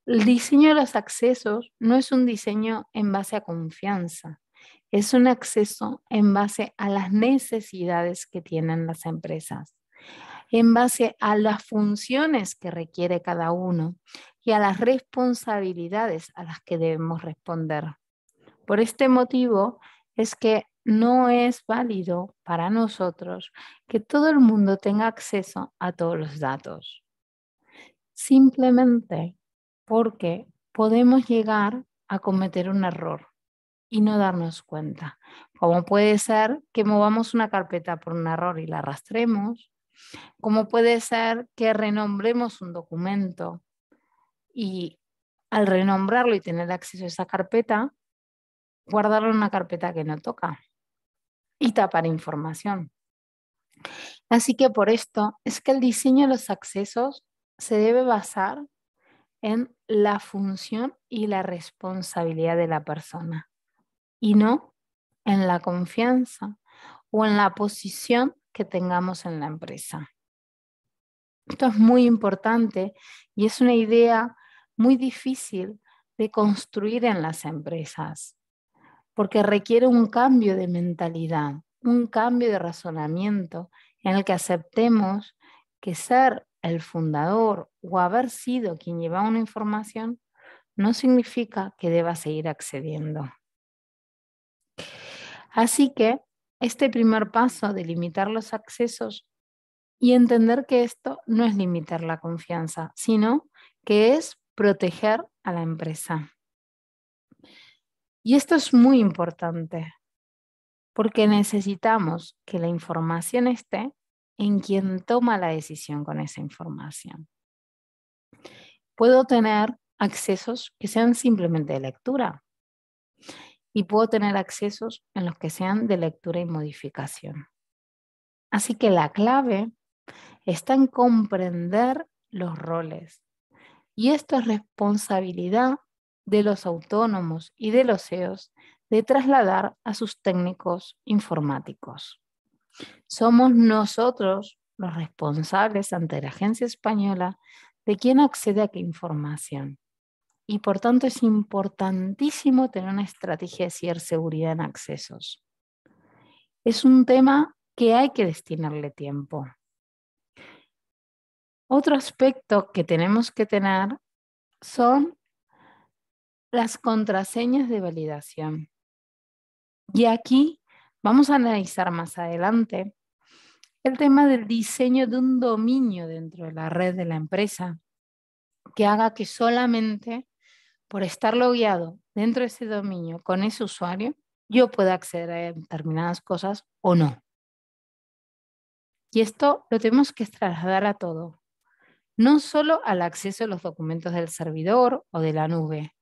Speaker 2: El diseño de los accesos no es un diseño en base a confianza, es un acceso en base a las necesidades que tienen las empresas, en base a las funciones que requiere cada uno y a las responsabilidades a las que debemos responder. Por este motivo es que no es válido para nosotros que todo el mundo tenga acceso a todos los datos. Simplemente porque podemos llegar a cometer un error y no darnos cuenta. Como puede ser que movamos una carpeta por un error y la arrastremos. Como puede ser que renombremos un documento y al renombrarlo y tener acceso a esa carpeta, guardarlo en una carpeta que no toca y tapar información. Así que por esto es que el diseño de los accesos se debe basar en la función y la responsabilidad de la persona y no en la confianza o en la posición que tengamos en la empresa. Esto es muy importante y es una idea muy difícil de construir en las empresas porque requiere un cambio de mentalidad, un cambio de razonamiento en el que aceptemos que ser el fundador o haber sido quien lleva una información no significa que deba seguir accediendo. Así que este primer paso de limitar los accesos y entender que esto no es limitar la confianza, sino que es proteger a la empresa. Y esto es muy importante, porque necesitamos que la información esté en quien toma la decisión con esa información. Puedo tener accesos que sean simplemente de lectura y puedo tener accesos en los que sean de lectura y modificación. Así que la clave está en comprender los roles y esto es responsabilidad de los autónomos y de los CEOs de trasladar a sus técnicos informáticos. Somos nosotros los responsables ante la agencia española de quién accede a qué información. Y por tanto es importantísimo tener una estrategia de seguridad en accesos. Es un tema que hay que destinarle tiempo. Otro aspecto que tenemos que tener son las contraseñas de validación. Y aquí vamos a analizar más adelante el tema del diseño de un dominio dentro de la red de la empresa que haga que solamente por estar logueado dentro de ese dominio con ese usuario, yo pueda acceder a determinadas cosas o no. Y esto lo tenemos que trasladar a todo, no solo al acceso a los documentos del servidor o de la nube,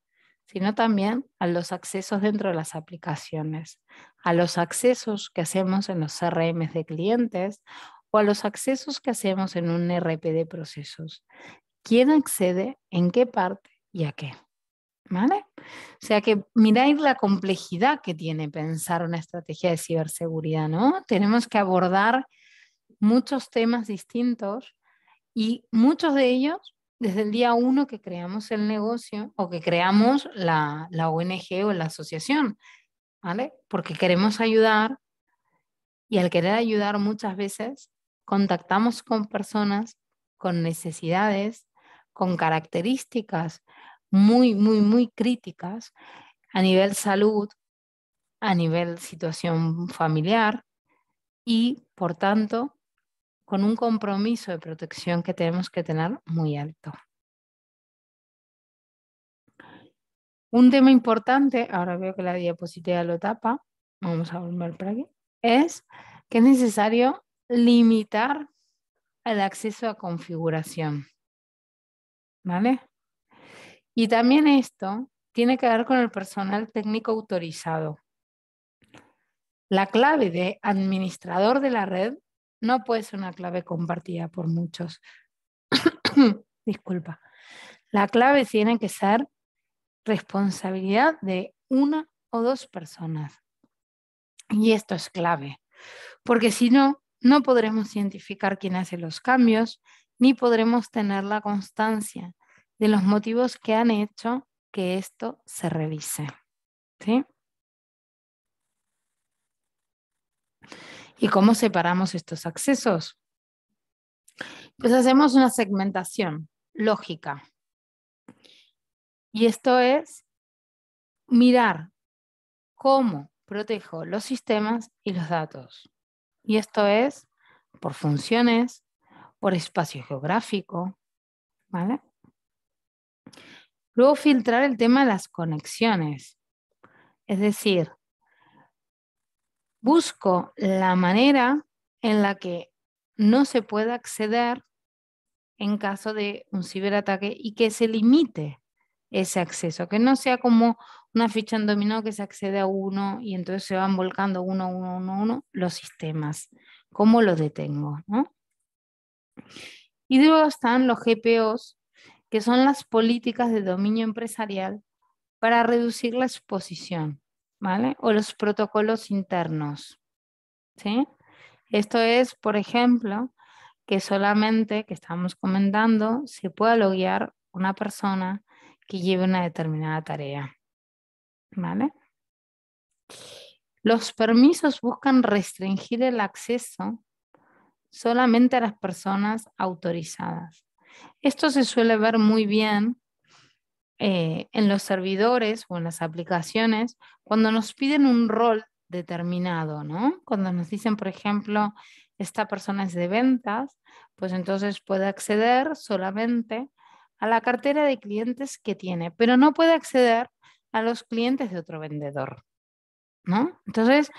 Speaker 2: sino también a los accesos dentro de las aplicaciones, a los accesos que hacemos en los CRM de clientes o a los accesos que hacemos en un RP de procesos. ¿Quién accede, en qué parte y a qué? ¿Vale? O sea que miráis la complejidad que tiene pensar una estrategia de ciberseguridad, ¿no? Tenemos que abordar muchos temas distintos y muchos de ellos desde el día uno que creamos el negocio o que creamos la, la ONG o la asociación, ¿vale? Porque queremos ayudar y al querer ayudar muchas veces contactamos con personas con necesidades, con características muy, muy, muy críticas a nivel salud, a nivel situación familiar y, por tanto, con un compromiso de protección que tenemos que tener muy alto. Un tema importante, ahora veo que la diapositiva lo tapa, vamos a volver para aquí, es que es necesario limitar el acceso a configuración. ¿Vale? Y también esto tiene que ver con el personal técnico autorizado. La clave de administrador de la red no puede ser una clave compartida por muchos. Disculpa. La clave tiene que ser responsabilidad de una o dos personas. Y esto es clave, porque si no, no podremos identificar quién hace los cambios, ni podremos tener la constancia de los motivos que han hecho que esto se revise. ¿Sí? ¿Y cómo separamos estos accesos? Pues hacemos una segmentación lógica. Y esto es mirar cómo protejo los sistemas y los datos. Y esto es por funciones, por espacio geográfico, Luego filtrar el tema de las conexiones. Es decir, busco la manera en la que no se pueda acceder en caso de un ciberataque y que se limite ese acceso, que no sea como una ficha en dominó que se accede a uno y entonces se van volcando uno, uno, uno, uno los sistemas. ¿Cómo lo detengo? Y luego están los GPOs, que son las políticas de dominio empresarial para reducir la exposición. ¿vale? O los protocolos internos, ¿sí? Esto es, por ejemplo, que solamente, que estamos comentando, se pueda loguear una persona que lleve una determinada tarea, ¿vale? Los permisos buscan restringir el acceso solamente a las personas autorizadas. Esto se suele ver muy bien eh, en los servidores o en las aplicaciones cuando nos piden un rol determinado, ¿no? Cuando nos dicen, por ejemplo, esta persona es de ventas, pues entonces puede acceder solamente a la cartera de clientes que tiene, pero no puede acceder a los clientes de otro vendedor, ¿no? Entonces,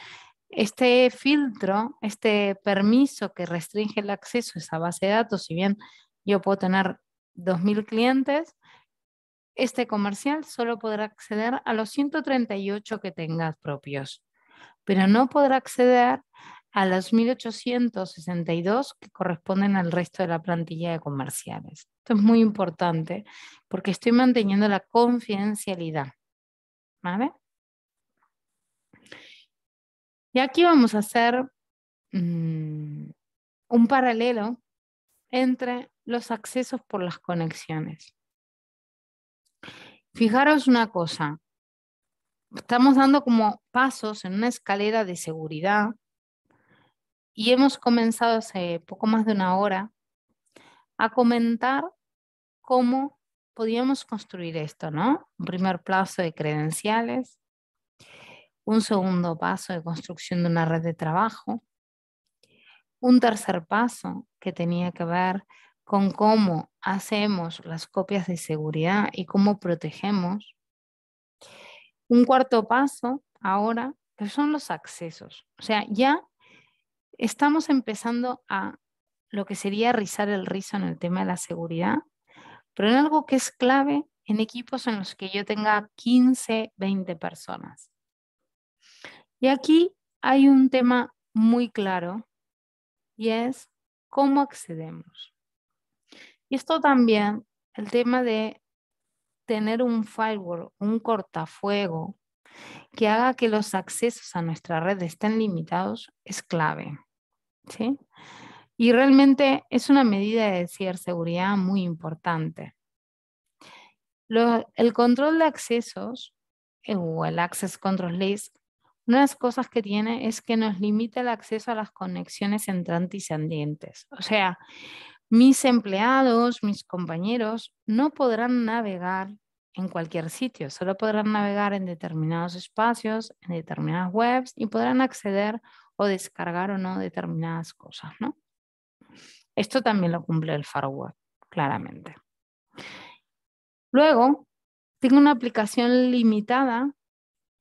Speaker 2: este filtro, este permiso que restringe el acceso a esa base de datos, si bien yo puedo tener 2.000 clientes, este comercial solo podrá acceder a los 138 que tengas propios, pero no podrá acceder a los 1862 que corresponden al resto de la plantilla de comerciales. Esto es muy importante porque estoy manteniendo la confidencialidad. Y aquí vamos a hacer mm, un paralelo entre los accesos por las conexiones. Fijaros una cosa, estamos dando como pasos en una escalera de seguridad y hemos comenzado hace poco más de una hora a comentar cómo podíamos construir esto, ¿no? Un primer plazo de credenciales, un segundo paso de construcción de una red de trabajo, un tercer paso que tenía que ver con cómo hacemos las copias de seguridad y cómo protegemos. Un cuarto paso ahora, que son los accesos. O sea, ya estamos empezando a lo que sería rizar el rizo en el tema de la seguridad, pero en algo que es clave en equipos en los que yo tenga 15, 20 personas. Y aquí hay un tema muy claro y es cómo accedemos. Y esto también, el tema de tener un firewall, un cortafuego, que haga que los accesos a nuestra red estén limitados, es clave. Y realmente es una medida de ciberseguridad muy importante. el control de accesos eh, o el Access Control List, una de las cosas que tiene es que nos limita el acceso a las conexiones entrantes y salientes. O sea, mis empleados, mis compañeros, no podrán navegar en cualquier sitio, solo podrán navegar en determinados espacios, en determinadas webs y podrán acceder o descargar o no determinadas cosas, ¿no? Esto también lo cumple el firewall, claramente. Luego, tengo una aplicación limitada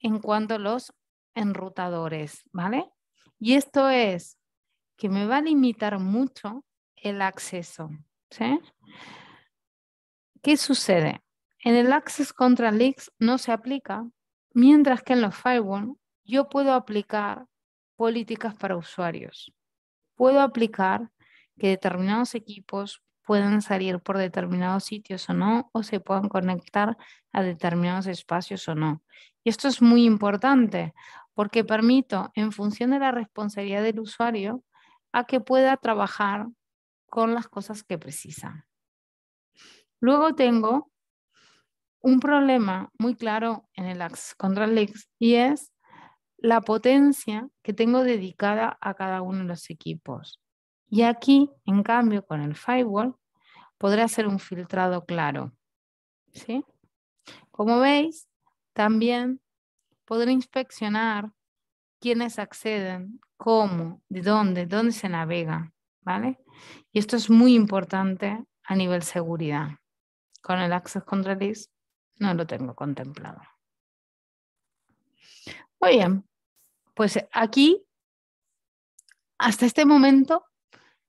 Speaker 2: en cuanto a los enrutadores, ¿vale? Y esto es que me va a limitar mucho el acceso. ¿sí? ¿Qué sucede? En el Access Control Leaks no se aplica, mientras que en los firewall yo puedo aplicar políticas para usuarios. Puedo aplicar que determinados equipos puedan salir por determinados sitios o no, o se puedan conectar a determinados espacios o no. Y esto es muy importante porque permito, en función de la responsabilidad del usuario, a que pueda trabajar con las cosas que precisan. Luego tengo un problema muy claro en el Axe Control y es la potencia que tengo dedicada a cada uno de los equipos. Y aquí, en cambio, con el firewall, podré hacer un filtrado claro. ¿sí? Como veis, también podré inspeccionar quiénes acceden, cómo, de dónde, dónde se navega. ¿vale? Y esto es muy importante a nivel seguridad. Con el Access Control List no lo tengo contemplado. Muy bien, pues aquí, hasta este momento,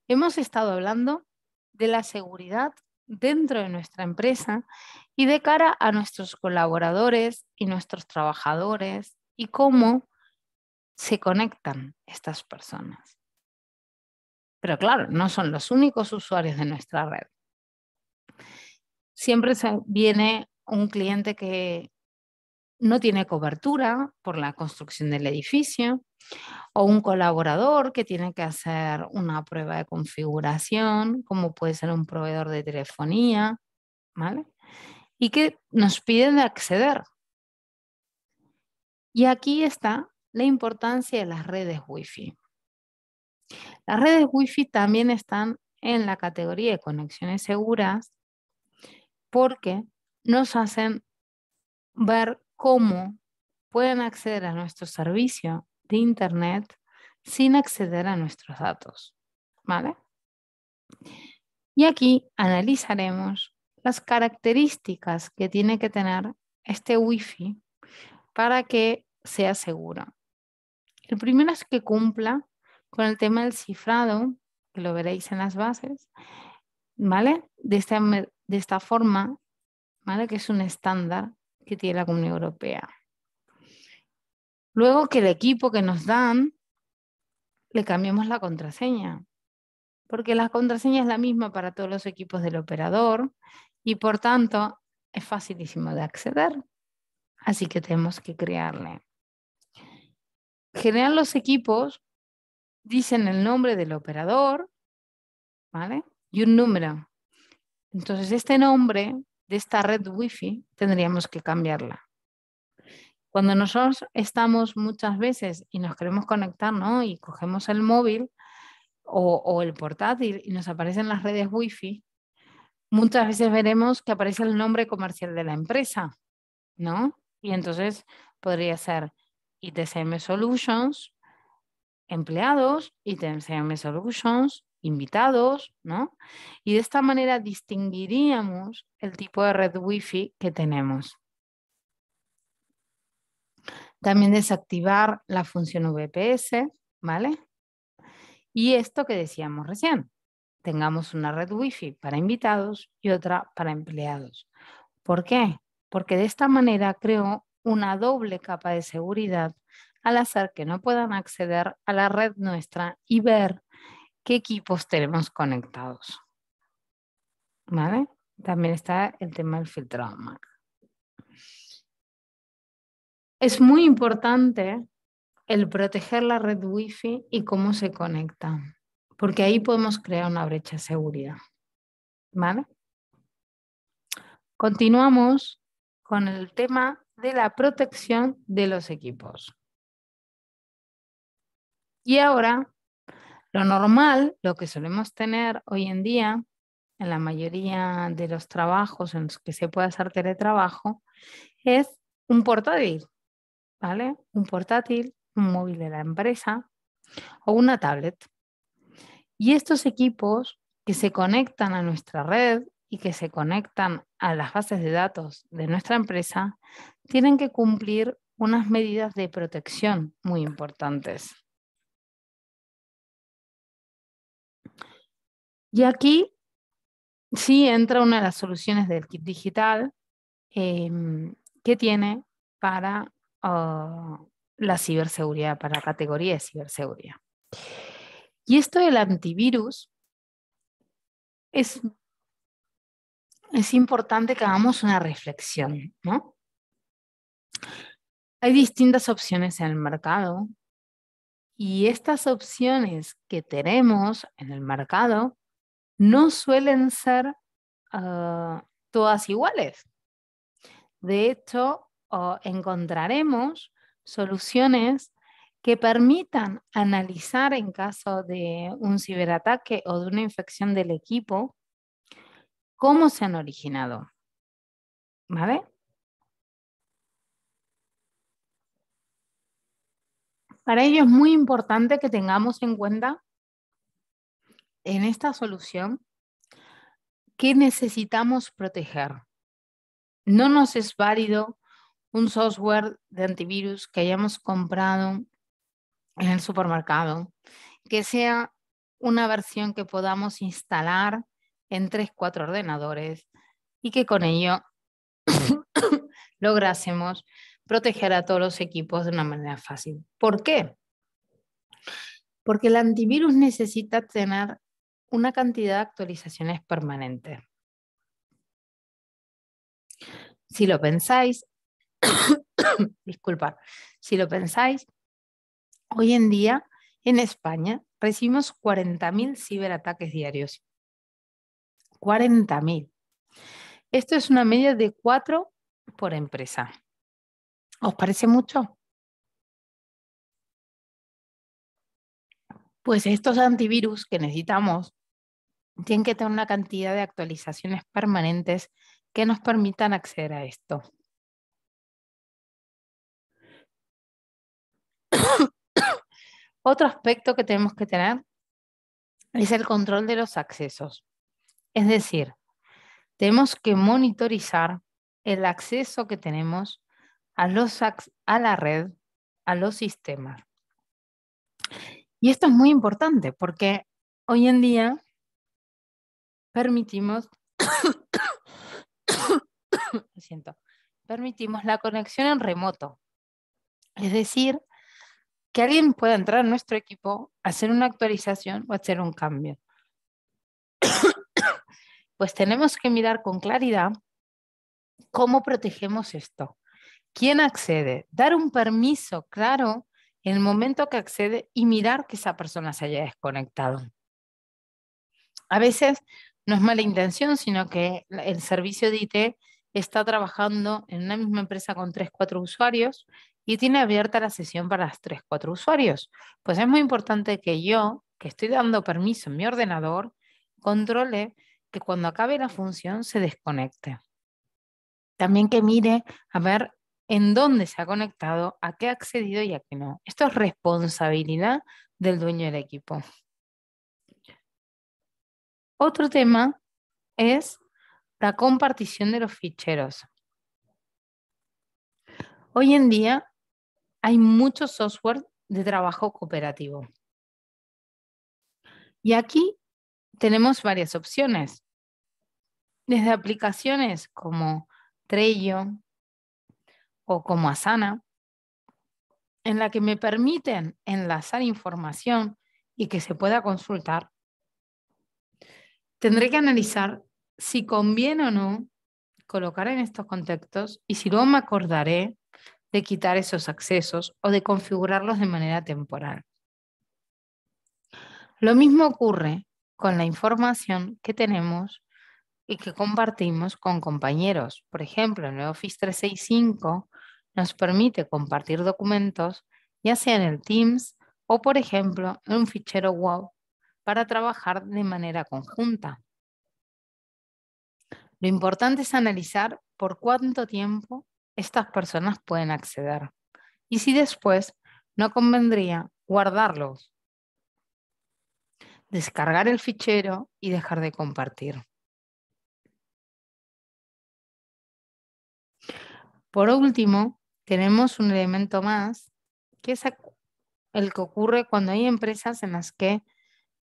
Speaker 2: hemos estado hablando de la seguridad dentro de nuestra empresa y de cara a nuestros colaboradores y nuestros trabajadores y cómo se conectan estas personas. Pero claro, no son los únicos usuarios de nuestra red. Siempre viene un cliente que no tiene cobertura por la construcción del edificio o un colaborador que tiene que hacer una prueba de configuración, como puede ser un proveedor de telefonía, ¿vale? Y que nos piden acceder. Y aquí está la importancia de las redes Wi-Fi. Las redes Wi-Fi también están en la categoría de conexiones seguras porque nos hacen ver cómo pueden acceder a nuestro servicio de Internet sin acceder a nuestros datos. ¿Vale? Y aquí analizaremos las características que tiene que tener este Wi-Fi para que sea seguro. El primero es que cumpla con el tema del cifrado, que lo veréis en las bases, ¿vale? De esta, forma, ¿vale? Que es un estándar que tiene la Comunidad Europea. Luego que el equipo que nos dan, le cambiamos la contraseña, porque la contraseña es la misma para todos los equipos del operador y por tanto es facilísimo de acceder. Así que tenemos que crearle. Generar los equipos dicen el nombre del operador, ¿vale? Y un número. Entonces, este nombre de esta red Wi-Fi tendríamos que cambiarla. Cuando nosotros estamos muchas veces y nos queremos conectar, ¿no? Y cogemos el móvil o, el portátil y nos aparecen las redes Wi-Fi muchas veces veremos que aparece el nombre comercial de la empresa, ¿no? Y entonces podría ser ITCM Solutions, empleados, CMS Solutions, invitados, ¿no? Y de esta manera distinguiríamos el tipo de red Wi-Fi que tenemos. También desactivar la función VPS, ¿vale? Y esto que decíamos recién, tengamos una red Wi-Fi para invitados y otra para empleados. ¿Por qué? Porque de esta manera creo una doble capa de seguridad al hacer que no puedan acceder a la red nuestra y ver qué equipos tenemos conectados. También está el tema del filtrado MAC. Es muy importante el proteger la red Wi-Fi y cómo se conecta, porque ahí podemos crear una brecha de seguridad. Continuamos con el tema de la protección de los equipos. Y ahora, lo normal, lo que solemos tener hoy en día en la mayoría de los trabajos en los que se puede hacer teletrabajo es un portátil, ¿vale? Un portátil, un móvil de la empresa o una tablet. Y estos equipos que se conectan a nuestra red y que se conectan a las bases de datos de nuestra empresa tienen que cumplir unas medidas de protección muy importantes. Y aquí sí entra una de las soluciones del kit digital em, que tiene para ah, la ciberseguridad, para la categoría de ciberseguridad. Y esto del antivirus es, es importante que hagamos una reflexión, ¿no? Hay distintas opciones en el mercado y estas opciones que tenemos en el mercado no suelen ser ah, todas iguales. De hecho, encontraremos soluciones que permitan analizar en caso de un ciberataque o de una infección del equipo, cómo se han originado. ¿Vale? Para ello es muy importante que tengamos en cuenta en esta solución ¿qué necesitamos proteger. No nos es válido un software de antivirus que hayamos comprado en el supermercado, que sea una versión que podamos instalar en tres, cuatro ordenadores y que con ello lográsemos proteger a todos los equipos de una manera fácil. ¿Por qué? Porque el antivirus necesita tener una cantidad de actualizaciones permanente. Si lo pensáis, disculpa, si lo pensáis, hoy en día en España recibimos 40.000 ciberataques diarios. 40.000. Esto es una media de 4 por empresa. ¿Os parece mucho? Pues estos antivirus que necesitamos tienen que tener una cantidad de actualizaciones permanentes que nos permitan acceder a esto. Otro aspecto que tenemos que tener es el control de los accesos. Es decir, tenemos que monitorizar el acceso que tenemos a, los, a la red, a los sistemas. Y esto es muy importante porque hoy en día permitimos, siento, permitimos la conexión en remoto. Es decir, que alguien pueda entrar a nuestro equipo, hacer una actualización o hacer un cambio. pues tenemos que mirar con claridad cómo protegemos esto. ¿Quién accede? Dar un permiso claro en el momento que accede y mirar que esa persona se haya desconectado. A veces no es mala intención, sino que el servicio de IT está trabajando en una misma empresa con 3, 4 usuarios y tiene abierta la sesión para las 3, 4 usuarios. Pues es muy importante que yo, que estoy dando permiso en mi ordenador, controle que cuando acabe la función se desconecte. También que mire a ver en dónde se ha conectado, a qué ha accedido y a qué no. Esto es responsabilidad del dueño del equipo. Otro tema es la compartición de los ficheros. Hoy en día hay mucho software de trabajo cooperativo. Y aquí tenemos varias opciones. Desde aplicaciones como Trello o como Asana, en la que me permiten enlazar información y que se pueda consultar, tendré que analizar si conviene o no colocar en estos contextos y si luego me acordaré de quitar esos accesos o de configurarlos de manera temporal. Lo mismo ocurre con la información que tenemos y que compartimos con compañeros. Por ejemplo, el nuevo Office 365 nos permite compartir documentos ya sea en el Teams o, por ejemplo, en un fichero WOW para trabajar de manera conjunta. Lo importante es analizar por cuánto tiempo estas personas pueden acceder y si después no convendría guardarlos, descargar el fichero y dejar de compartir. Por último, tenemos un elemento más, que es el que ocurre cuando hay empresas en las que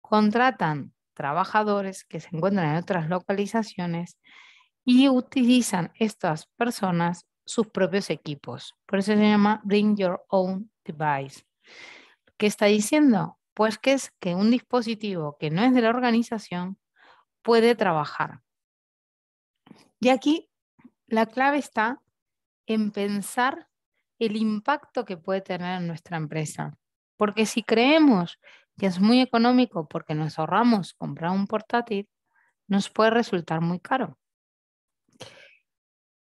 Speaker 2: contratan trabajadores que se encuentran en otras localizaciones y utilizan estas personas sus propios equipos. Por eso se llama Bring Your Own Device. ¿Qué está diciendo? Pues que es que un dispositivo que no es de la organización puede trabajar. Y aquí la clave está en pensar el impacto que puede tener en nuestra empresa. Porque si creemos que es muy económico porque nos ahorramos comprar un portátil, nos puede resultar muy caro.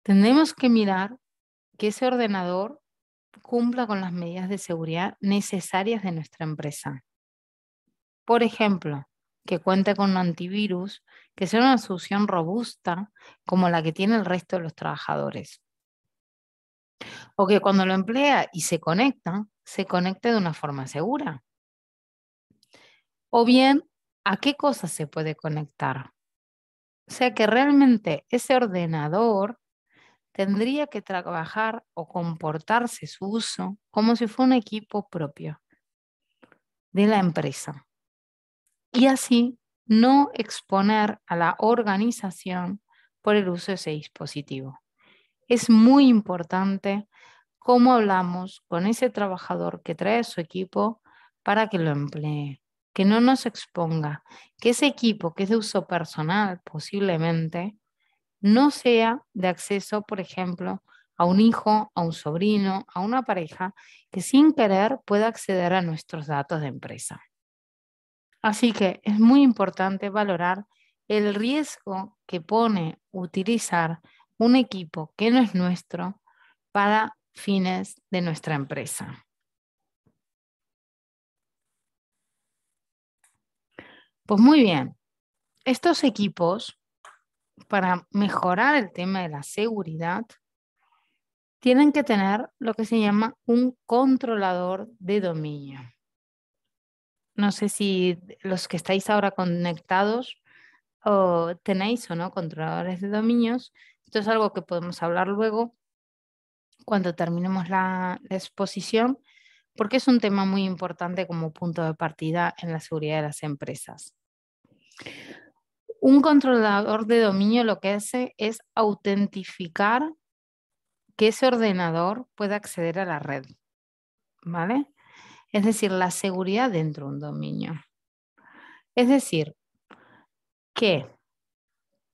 Speaker 2: Tenemos que mirar que ese ordenador cumpla con las medidas de seguridad necesarias de nuestra empresa. Por ejemplo, que cuente con un antivirus, que sea una solución robusta como la que tiene el resto de los trabajadores. O que cuando lo emplea y se conecta, se conecte de una forma segura o bien a qué cosas se puede conectar. O sea que realmente ese ordenador tendría que trabajar o comportarse su uso como si fuera un equipo propio de la empresa. Y así no exponer a la organización por el uso de ese dispositivo. Es muy importante cómo hablamos con ese trabajador que trae su equipo para que lo emplee que no nos exponga, que ese equipo que es de uso personal posiblemente no sea de acceso, por ejemplo, a un hijo, a un sobrino, a una pareja que sin querer pueda acceder a nuestros datos de empresa. Así que es muy importante valorar el riesgo que pone utilizar un equipo que no es nuestro para fines de nuestra empresa. Pues muy bien, estos equipos, para mejorar el tema de la seguridad, tienen que tener lo que se llama un controlador de dominio. No sé si los que estáis ahora conectados o tenéis o no controladores de dominios. Esto es algo que podemos hablar luego cuando terminemos la exposición porque es un tema muy importante como punto de partida en la seguridad de las empresas. Un controlador de dominio lo que hace es autentificar que ese ordenador pueda acceder a la red. ¿Vale? Es decir, la seguridad dentro de un dominio. Es decir, que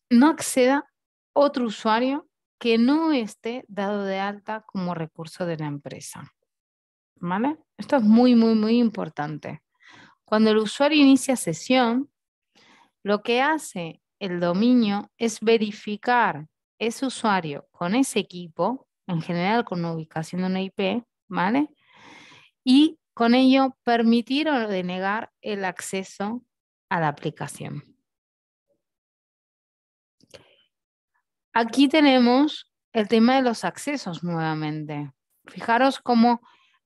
Speaker 2: no acceda otro usuario que no esté dado de alta como recurso de la empresa. Esto es muy, muy, muy importante. Cuando el usuario inicia sesión, lo que hace el dominio es verificar ese usuario con ese equipo, en general con una ubicación de una IP, ¿vale? Y con ello permitir o denegar el acceso a la aplicación. Aquí tenemos el tema de los accesos nuevamente. Fijaros cómo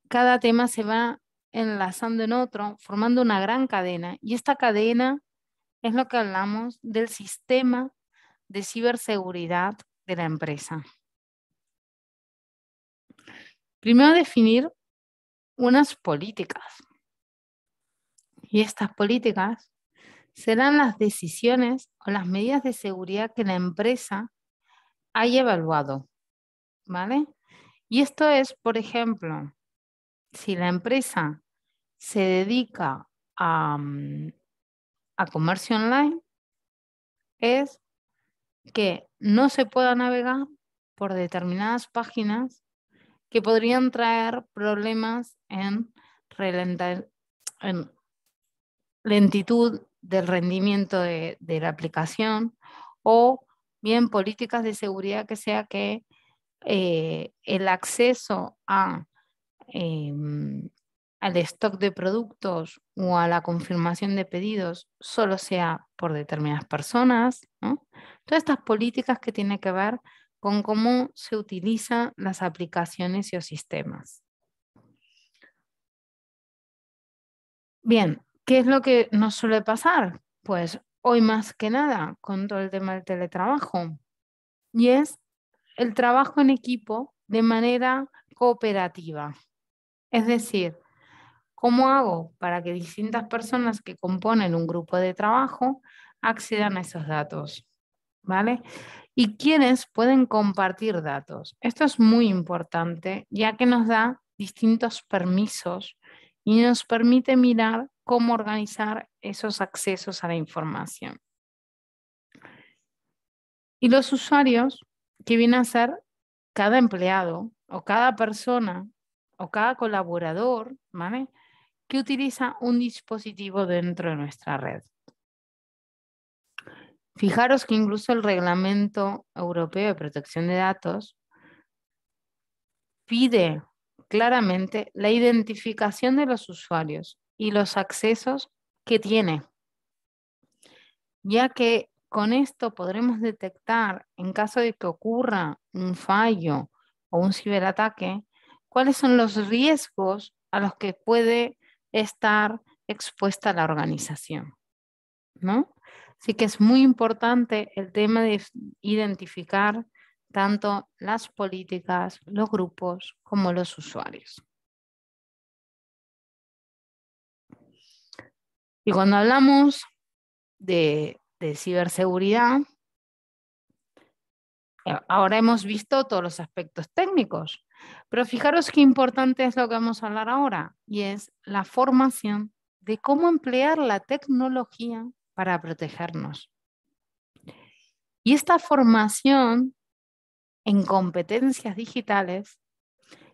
Speaker 2: cada tema se va enlazando en otro, formando una gran cadena. Y esta cadena es lo que hablamos del sistema de ciberseguridad de la empresa. Primero definir unas políticas. Y estas políticas serán las decisiones o las medidas de seguridad que la empresa haya evaluado. ¿Vale? Y esto es, por ejemplo, si la empresa se dedica mm, a, comercio online, es que no se pueda navegar por determinadas páginas que podrían traer problemas en, lentitud del rendimiento de, la aplicación o bien políticas de seguridad que sea que eh, el acceso a Em, al stock de productos o a la confirmación de pedidos solo sea por determinadas personas. Todas estas políticas que tienen que ver con cómo se utilizan las aplicaciones y los sistemas. Bien, ¿qué es lo que nos suele pasar? Pues hoy más que nada con todo el tema del teletrabajo. Y es el trabajo en equipo de manera cooperativa. Es decir, ¿cómo hago para que distintas personas que componen un grupo de trabajo accedan a esos datos? ¿Vale? Y quiénes pueden compartir datos. Esto es muy importante, ya que nos da distintos permisos y nos permite mirar cómo organizar esos accesos a la información. Y los usuarios, que viene a ser cada empleado o cada persona o cada colaborador, Que utiliza un dispositivo dentro de nuestra red. Fijaros que incluso el Reglamento Europeo de Protección de Datos pide claramente la identificación de los usuarios y los accesos que tiene, ya que con esto podremos detectar, en caso de que ocurra un fallo o un ciberataque, cuáles son los riesgos a los que puede estar expuesta la organización. Así que es muy importante el tema de identificar tanto las políticas, los grupos como los usuarios. Y cuando hablamos de ciberseguridad, eh, ahora hemos visto todos los aspectos técnicos, pero fijaros qué importante es lo que vamos a hablar ahora y es la formación de cómo emplear la tecnología para protegernos. Y esta formación en competencias digitales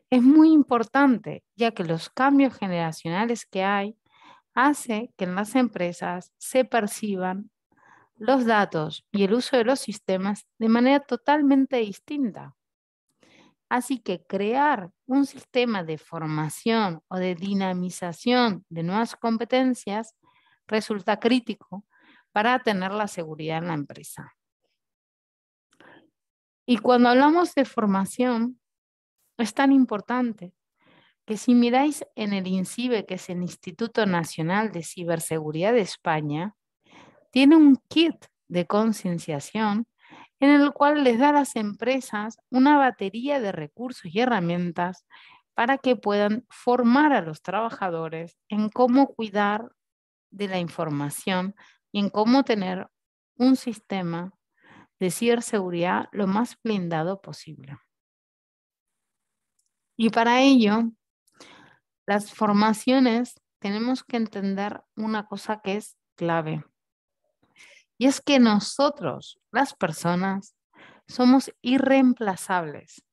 Speaker 2: es muy importante, ya que los cambios generacionales que hay hace que en las empresas se perciban los datos y el uso de los sistemas de manera totalmente distinta. Así que crear un sistema de formación o de dinamización de nuevas competencias resulta crítico para tener la seguridad en la empresa. Y cuando hablamos de formación, es tan importante que si miráis en el INCIBE, que es el Instituto Nacional de Ciberseguridad de España, tiene un kit de concienciación en el cual les da a las empresas una batería de recursos y herramientas para que puedan formar a los trabajadores en cómo cuidar de la información y en cómo tener un sistema de ciberseguridad lo más blindado posible. Y para ello, las formaciones tenemos que entender una cosa que es clave. Y es que nosotros, las personas, somos irreemplazables.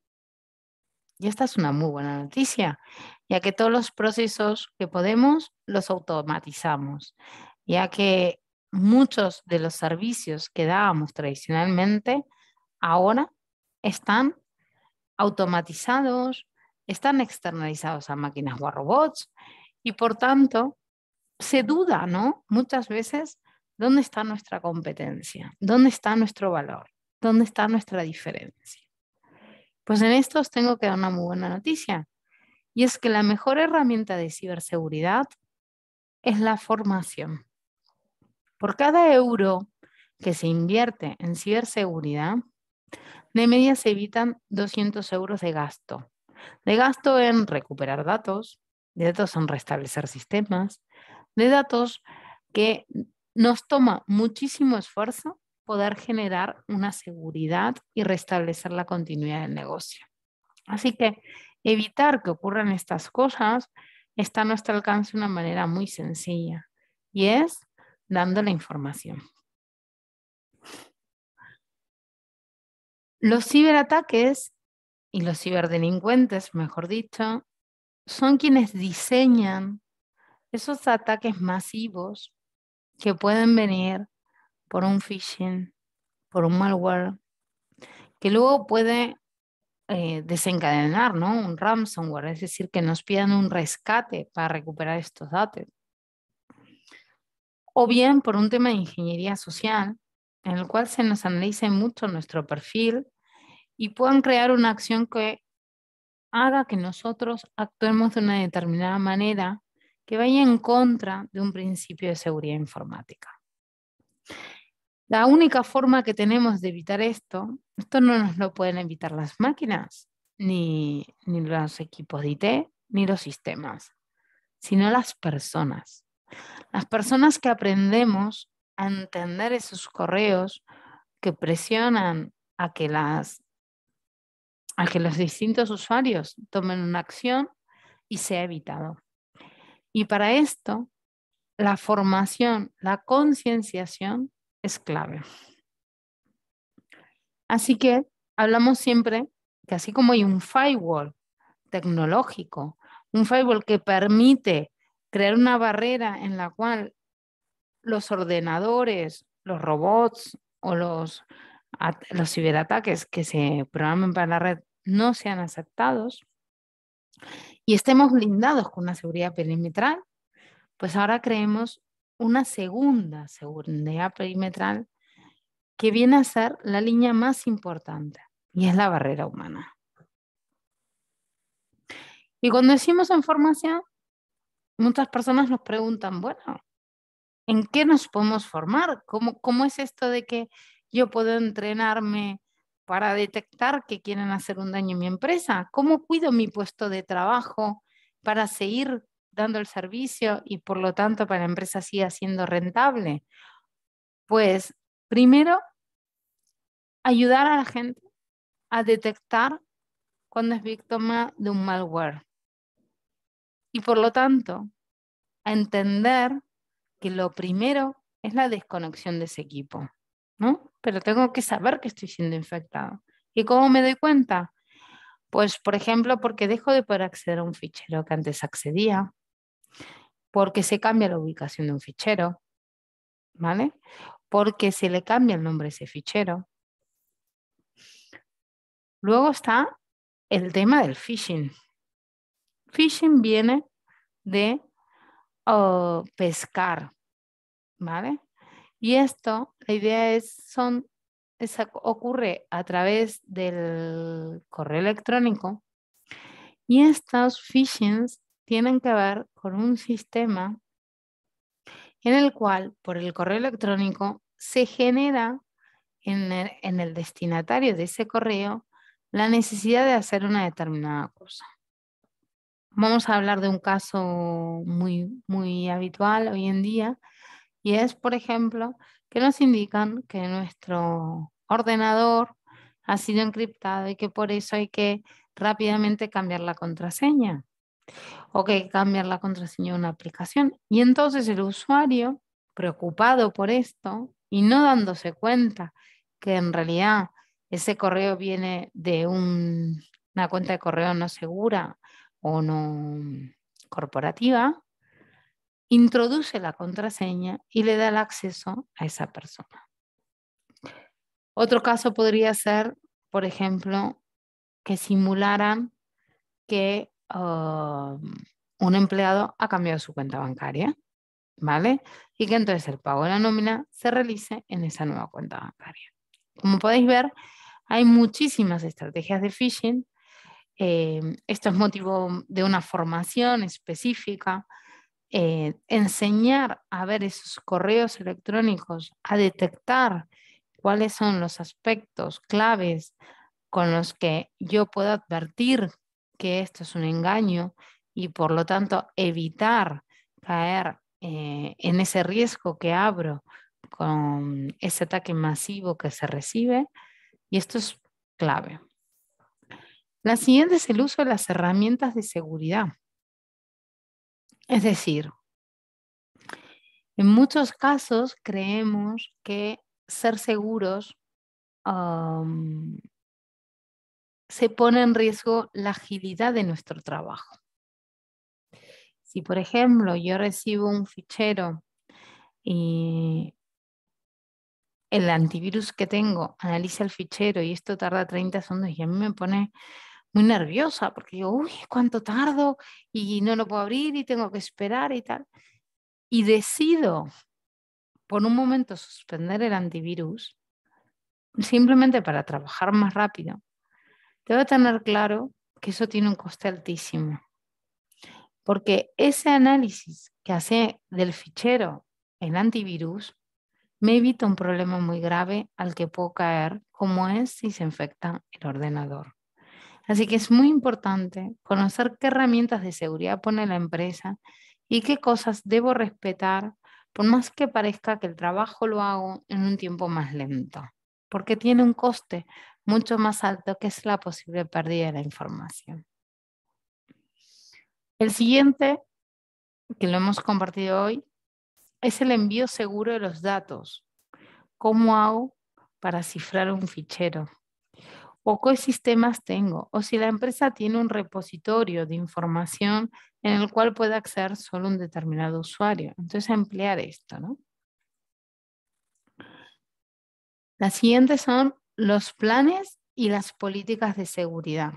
Speaker 2: Y esta es una muy buena noticia, ya que todos los procesos que podemos los automatizamos, ya que muchos de los servicios que dábamos tradicionalmente ahora están automatizados, están externalizados a máquinas o a robots y por tanto se duda, ¿no? Muchas veces ¿Dónde está nuestra competencia? ¿Dónde está nuestro valor? ¿Dónde está nuestra diferencia? Pues en esto os tengo que dar una muy buena noticia. Y es que la mejor herramienta de ciberseguridad es la formación. Por cada euro que se invierte en ciberseguridad, de media se evitan 200 euros de gasto. De gasto en recuperar datos, de datos en restablecer sistemas, de datos que nos toma muchísimo esfuerzo poder generar una seguridad y restablecer la continuidad del negocio. Así que evitar que ocurran estas cosas está a nuestro alcance de una manera muy sencilla y es dando la información. Los ciberataques y los ciberdelincuentes, mejor dicho, son quienes diseñan esos ataques masivos que pueden venir por un phishing, por un malware, que luego puede eh, desencadenar ¿no? un ransomware, es decir, que nos pidan un rescate para recuperar estos datos. O bien por un tema de ingeniería social, en el cual se nos analice mucho nuestro perfil y puedan crear una acción que haga que nosotros actuemos de una determinada manera que vaya en contra de un principio de seguridad informática. La única forma que tenemos de evitar esto, esto no nos lo pueden evitar las máquinas, ni, ni los equipos de IT, ni los sistemas, sino las personas. Las personas que aprendemos a entender esos correos que presionan a que, las, a que los distintos usuarios tomen una acción y sea evitado. Y para esto, la formación, la concienciación es clave. Así que hablamos siempre que así como hay un firewall tecnológico, un firewall que permite crear una barrera en la cual los ordenadores, los robots o los, ciberataques que se programen para la red no sean aceptados, y estemos blindados con una seguridad perimetral, pues ahora creemos una segunda seguridad perimetral que viene a ser la línea más importante y es la barrera humana. Y cuando decimos en formación, muchas personas nos preguntan, bueno, ¿en qué nos podemos formar? ¿Cómo, cómo es esto de que yo puedo entrenarme para detectar que quieren hacer un daño a mi empresa? ¿Cómo cuido mi puesto de trabajo para seguir dando el servicio y por lo tanto para la empresa siga siendo rentable? Pues primero, ayudar a la gente a detectar cuando es víctima de un malware y por lo tanto entender que lo primero es la desconexión de ese equipo, ¿no? pero tengo que saber que estoy siendo infectado. ¿Y cómo me doy cuenta? Pues, por ejemplo, porque dejo de poder acceder a un fichero que antes accedía, porque se cambia la ubicación de un fichero, ¿vale? Porque se le cambia el nombre a ese fichero. Luego está el tema del phishing. Phishing viene de oh, pescar, ¿vale? Y esto, la idea es, son, ocurre a través del correo electrónico y estos phishings tienen que ver con un sistema en el cual por el correo electrónico se genera en el, en el destinatario de ese correo la necesidad de hacer una determinada cosa. Vamos a hablar de un caso muy, muy habitual hoy en día, y es, por ejemplo, que nos indican que nuestro ordenador ha sido encriptado y que por eso hay que rápidamente cambiar la contraseña o que cambiar la contraseña de una aplicación. Y entonces el usuario, preocupado por esto y no dándose cuenta que en realidad ese correo viene de una cuenta de correo no segura o no corporativa, introduce la contraseña y le da el acceso a esa persona. Otro caso podría ser, por ejemplo, que simularan que um, un empleado ha cambiado su cuenta bancaria, ¿vale? Y que entonces el pago de la nómina se realice en esa nueva cuenta bancaria. Como podéis ver, hay muchísimas estrategias de phishing. Eh, esto es motivo de una formación específica eh, enseñar a ver esos correos electrónicos, a detectar cuáles son los aspectos claves con los que yo puedo advertir que esto es un engaño y por lo tanto evitar caer eh, en ese riesgo que abro con ese ataque masivo que se recibe. Y esto es clave. La siguiente es el uso de las herramientas de seguridad. Es decir, en muchos casos creemos que ser seguros se pone en riesgo la agilidad de nuestro trabajo. Si, por ejemplo, yo recibo un fichero y el antivirus que tengo analiza el fichero y esto tarda 30 segundos y a mí me pone muy nerviosa porque yo, uy, cuánto tardo y no lo puedo abrir y tengo que esperar y tal. Y decido por un momento suspender el antivirus simplemente para trabajar más rápido. Debo tener claro que eso tiene un coste altísimo. Porque ese análisis que hace del fichero el antivirus me evita un problema muy grave al que puedo caer, como es si se infecta el ordenador. Así que es muy importante conocer qué herramientas de seguridad pone la empresa y qué cosas debo respetar, por más que parezca que el trabajo lo hago en un tiempo más lento, porque tiene un coste mucho más alto que es la posible pérdida de la información. El siguiente, que lo hemos compartido hoy, es el envío seguro de los datos. ¿Cómo hago para cifrar un fichero? o qué sistemas tengo, o si la empresa tiene un repositorio de información en el cual puede acceder solo un determinado usuario. Entonces, emplear esto, ¿no? Las siguientes son los planes y las políticas de seguridad.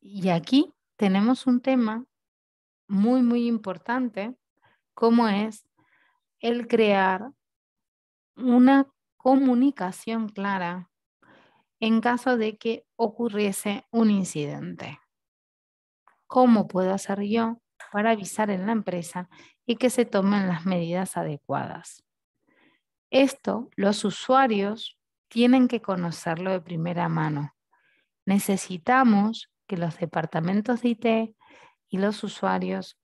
Speaker 2: Y aquí tenemos un tema muy, muy importante, como es el crear una comunicación clara en caso de que ocurriese un incidente. ¿Cómo puedo hacer yo para avisar en la empresa y que se tomen las medidas adecuadas? Esto los usuarios tienen que conocerlo de primera mano. Necesitamos que los departamentos de IT y los usuarios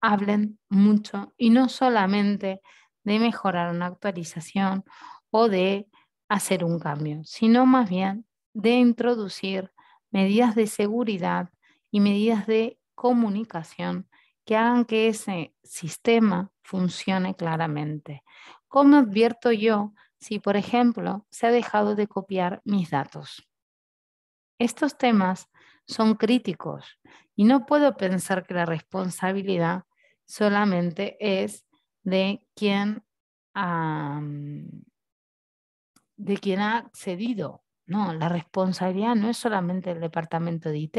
Speaker 2: hablen mucho y no solamente de mejorar una actualización o de hacer un cambio, sino más bien de introducir medidas de seguridad y medidas de comunicación que hagan que ese sistema funcione claramente. ¿Cómo advierto yo si, por ejemplo, se ha dejado de copiar mis datos? Estos temas son críticos y no puedo pensar que la responsabilidad solamente es de quien de quien ha accedido. No, la responsabilidad no es solamente el departamento de IT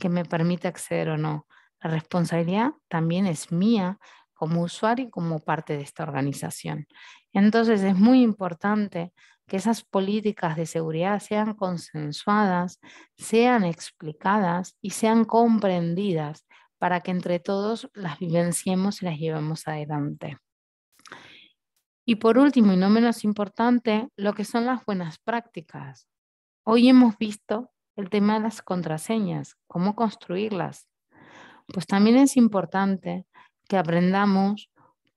Speaker 2: que me permite acceder o no. La responsabilidad también es mía como usuario y como parte de esta organización. Entonces es muy importante que esas políticas de seguridad sean consensuadas, sean explicadas y sean comprendidas para que entre todos las vivenciemos y las llevemos adelante. Y por último, y no menos importante, lo que son las buenas prácticas. Hoy hemos visto el tema de las contraseñas, cómo construirlas. Pues también es importante que aprendamos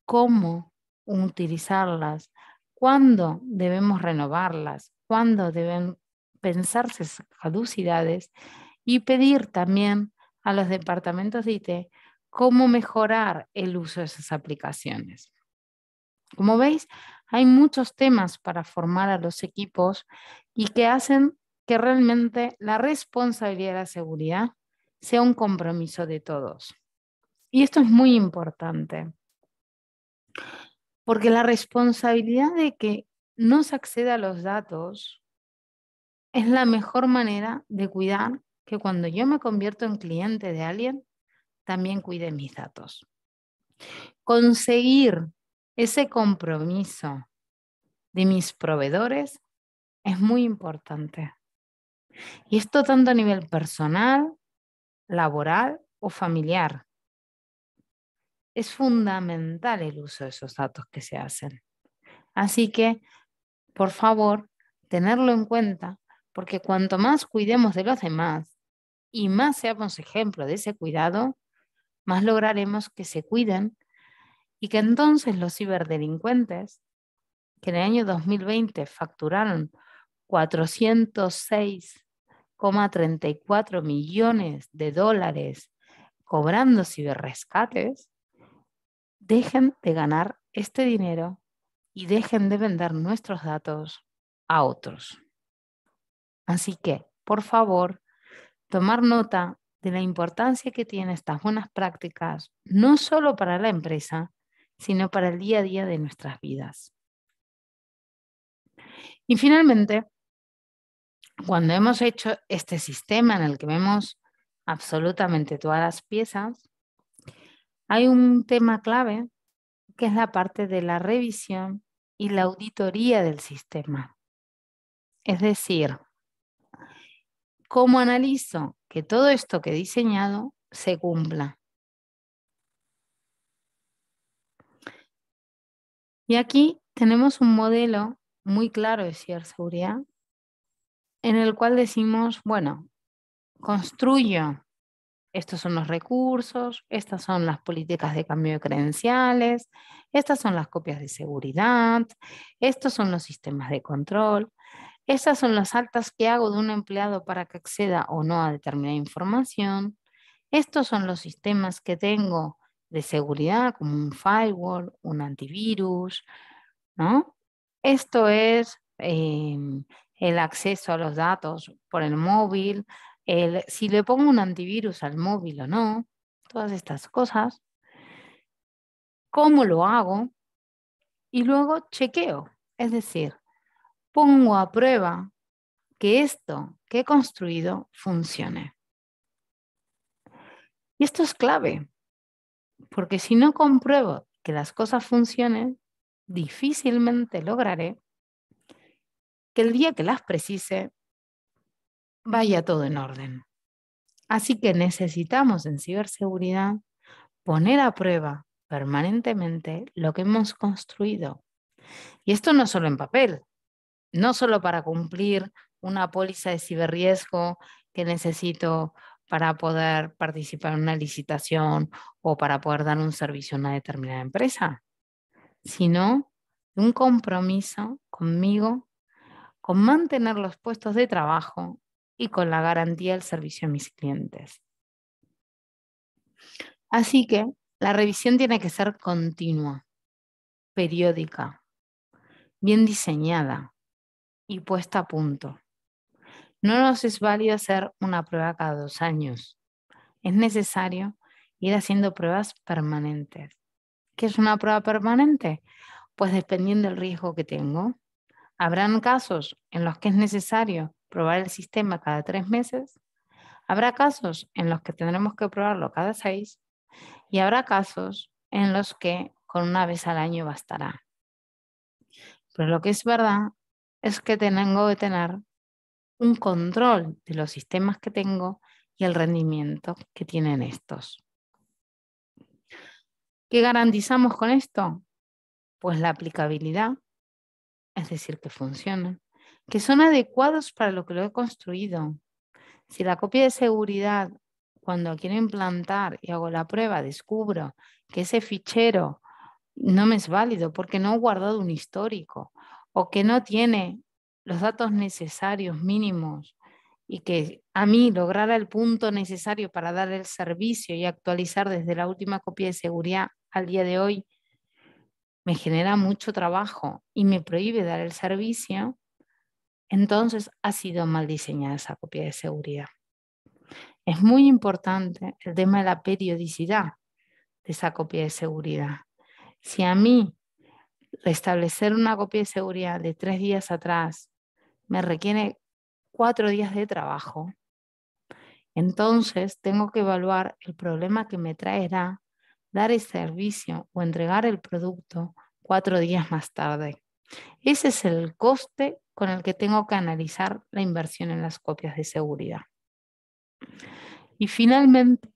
Speaker 2: cómo utilizarlas, cuándo debemos renovarlas, cuándo deben pensarse caducidades y pedir también a los departamentos de IT cómo mejorar el uso de esas aplicaciones. Como veis, hay muchos temas para formar a los equipos y que hacen que realmente la responsabilidad de la seguridad sea un compromiso de todos. Y esto es muy importante, porque la responsabilidad de que no se acceda a los datos es la mejor manera de cuidar que cuando yo me convierto en cliente de alguien, también cuide mis datos. Conseguir ese compromiso de mis proveedores es muy importante. Y esto tanto a nivel personal, laboral o familiar. Es fundamental el uso de esos datos que se hacen. Así que, por favor, tenerlo en cuenta, porque cuanto más cuidemos de los demás y más seamos ejemplo de ese cuidado, más lograremos que se cuiden y que entonces los ciberdelincuentes, que en el año 2020 facturaron 406,34 millones de dólares cobrando ciberrescates, dejen de ganar este dinero y dejen de vender nuestros datos a otros. Así que, por favor, tomar nota de la importancia que tienen estas buenas prácticas, no solo para la empresa, sino para el día a día de nuestras vidas. Y finalmente, cuando hemos hecho este sistema en el que vemos absolutamente todas las piezas, hay un tema clave que es la parte de la revisión y la auditoría del sistema. Es decir, cómo analizo que todo esto que he diseñado se cumpla. Y aquí tenemos un modelo muy claro de seguridad en el cual decimos, bueno, construyo, estos son los recursos, estas son las políticas de cambio de credenciales, estas son las copias de seguridad, estos son los sistemas de control, estas son las altas que hago de un empleado para que acceda o no a determinada información, estos son los sistemas que tengo de seguridad, como un firewall, un antivirus, ¿no? Esto es em, el acceso a los datos por el móvil, si le pongo un antivirus al móvil o no, todas estas cosas, cómo lo hago y luego chequeo, es decir, pongo a prueba que esto que he construido funcione. Y esto es clave, porque si no compruebo que las cosas funcionen, difícilmente lograré que el día que las precise vaya todo en orden. Así que necesitamos en ciberseguridad poner a prueba permanentemente lo que hemos construido. Y esto no solo en papel, no solo para cumplir una póliza de ciberriesgo que necesito para poder participar en una licitación o para poder dar un servicio a una determinada empresa, sino un compromiso conmigo, con mantener los puestos de trabajo y con la garantía del servicio a mis clientes. Así que la revisión tiene que ser continua, periódica, bien diseñada y puesta a punto. No nos es válido hacer una prueba cada dos años. Es necesario ir haciendo pruebas permanentes. ¿Qué es una prueba permanente? Pues dependiendo del riesgo que tengo. Habrán casos en los que es necesario probar el sistema cada tres meses. Habrá casos en los que tendremos que probarlo cada seis. Y habrá casos en los que con una vez al año bastará. Pero lo que es verdad es que tengo que tener un control de los sistemas que tengo y el rendimiento que tienen estos. ¿Qué garantizamos con esto? Pues la aplicabilidad, es decir, que funciona, que son adecuados para lo que lo he construido. Si la copia de seguridad, cuando quiero implantar y hago la prueba, descubro que ese fichero no me es válido porque no he guardado un histórico o que no tiene los datos necesarios mínimos y que a mí lograra el punto necesario para dar el servicio y actualizar desde la última copia de seguridad al día de hoy, me genera mucho trabajo y me prohíbe dar el servicio, entonces ha sido mal diseñada esa copia de seguridad. Es muy importante el tema de la periodicidad de esa copia de seguridad. Si a mí restablecer una copia de seguridad de tres días atrás me requiere cuatro días de trabajo, entonces tengo que evaluar el problema que me traerá dar el servicio o entregar el producto cuatro días más tarde. Ese es el coste con el que tengo que analizar la inversión en las copias de seguridad. Y finalmente,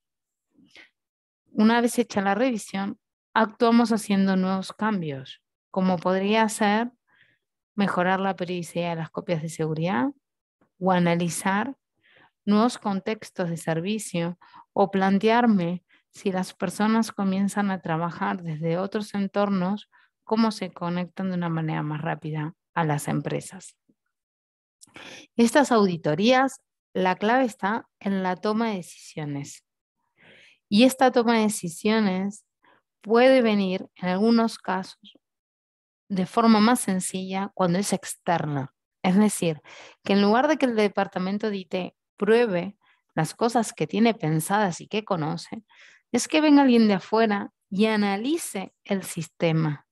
Speaker 2: una vez hecha la revisión, actuamos haciendo nuevos cambios, como podría ser mejorar la periodicidad de las copias de seguridad o analizar nuevos contextos de servicio o plantearme si las personas comienzan a trabajar desde otros entornos, cómo se conectan de una manera más rápida a las empresas. Estas auditorías, la clave está en la toma de decisiones. Y esta toma de decisiones puede venir en algunos casos de forma más sencilla cuando es externa. Es decir, que en lugar de que el departamento de IT pruebe las cosas que tiene pensadas y que conoce, es que venga alguien de afuera y analice el sistema,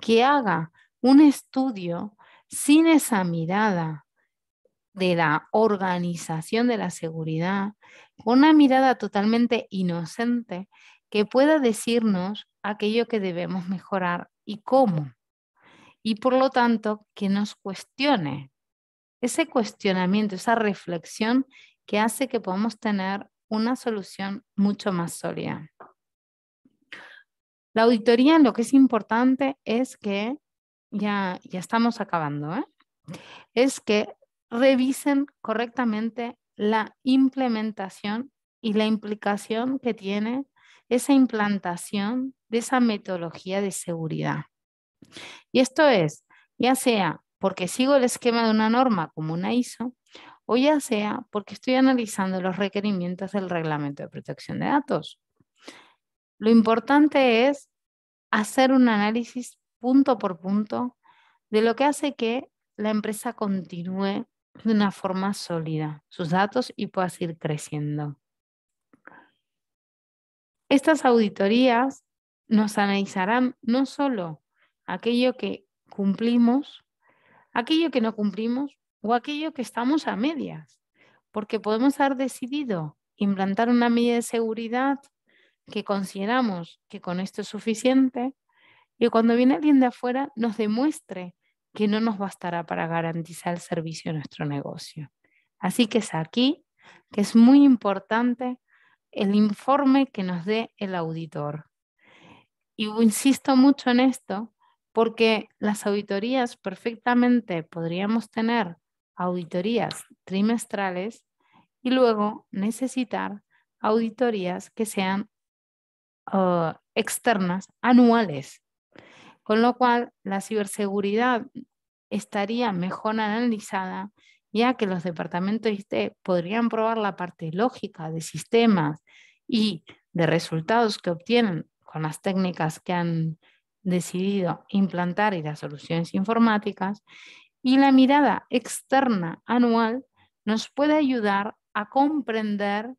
Speaker 2: que haga un estudio sin esa mirada de la organización de la seguridad, con una mirada totalmente inocente que pueda decirnos aquello que debemos mejorar y cómo y por lo tanto que nos cuestione. Ese cuestionamiento, esa reflexión que hace que podamos tener una solución mucho más sólida. La auditoría lo que es importante es que, ya, ya estamos acabando, ¿eh? es que revisen correctamente la implementación y la implicación que tiene esa implantación de esa metodología de seguridad. Y esto es, ya sea porque sigo el esquema de una norma como una ISO, o ya sea porque estoy analizando los requerimientos del reglamento de protección de datos. Lo importante es hacer un análisis punto por punto de lo que hace que la empresa continúe de una forma sólida sus datos y pueda seguir creciendo. Estas auditorías nos analizarán no solo aquello que cumplimos, aquello que no cumplimos o aquello que estamos a medias, porque podemos haber decidido implantar una medida de seguridad que consideramos que con esto es suficiente y cuando viene alguien de afuera nos demuestre que no nos bastará para garantizar el servicio de nuestro negocio. Así que es aquí que es muy importante el informe que nos dé el auditor. Y insisto mucho en esto porque las auditorías perfectamente podríamos tener auditorías trimestrales y luego necesitar auditorías que sean ah, externas anuales. Con lo cual, la ciberseguridad estaría mejor analizada ya que los departamentos IT podrían probar la parte lógica de sistemas y de resultados que obtienen con las técnicas que han decidido implantar y las soluciones informáticas, y la mirada externa anual nos puede ayudar a comprender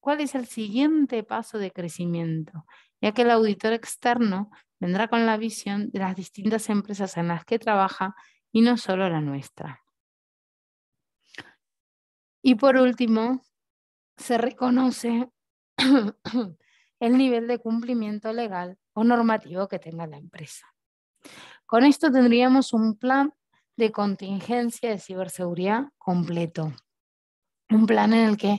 Speaker 2: cuál es el siguiente paso de crecimiento, ya que el auditor externo vendrá con la visión de las distintas empresas en las que trabaja y no solo la nuestra. Y por último, se reconoce el nivel de cumplimiento legal o normativo que tenga la empresa. Con esto tendríamos un plan de contingencia de ciberseguridad completo. Un plan en el que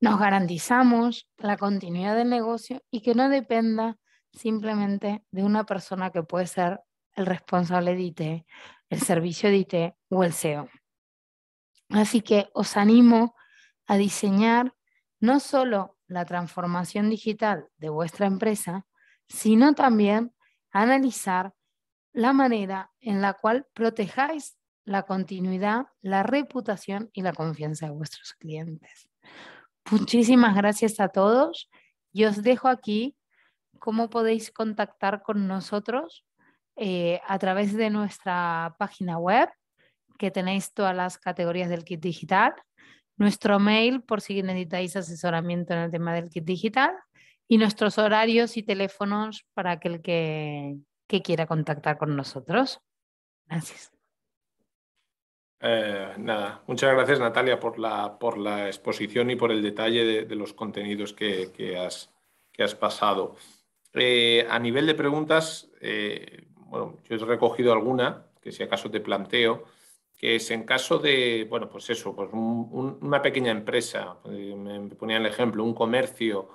Speaker 2: nos garantizamos la continuidad del negocio y que no dependa simplemente de una persona que puede ser el responsable de IT, el servicio de IT o el SEO. Así que os animo a diseñar no solo la transformación digital de vuestra empresa, sino también analizar la manera en la cual protejáis la continuidad, la reputación y la confianza de vuestros clientes. Muchísimas gracias a todos y os dejo aquí cómo podéis contactar con nosotros eh, a través de nuestra página web, que tenéis todas las categorías del kit digital, nuestro mail por si necesitáis asesoramiento en el tema del kit digital y nuestros horarios y teléfonos para aquel que, quiera contactar con nosotros. Gracias.
Speaker 1: Eh, nada, muchas gracias Natalia por la, por la exposición y por el detalle de, los contenidos que, que, has, pasado. Eh, a nivel de preguntas, eh, bueno, yo he recogido alguna que si acaso te planteo, que es en caso de, bueno, pues eso, pues una pequeña empresa, me ponía el ejemplo, un comercio,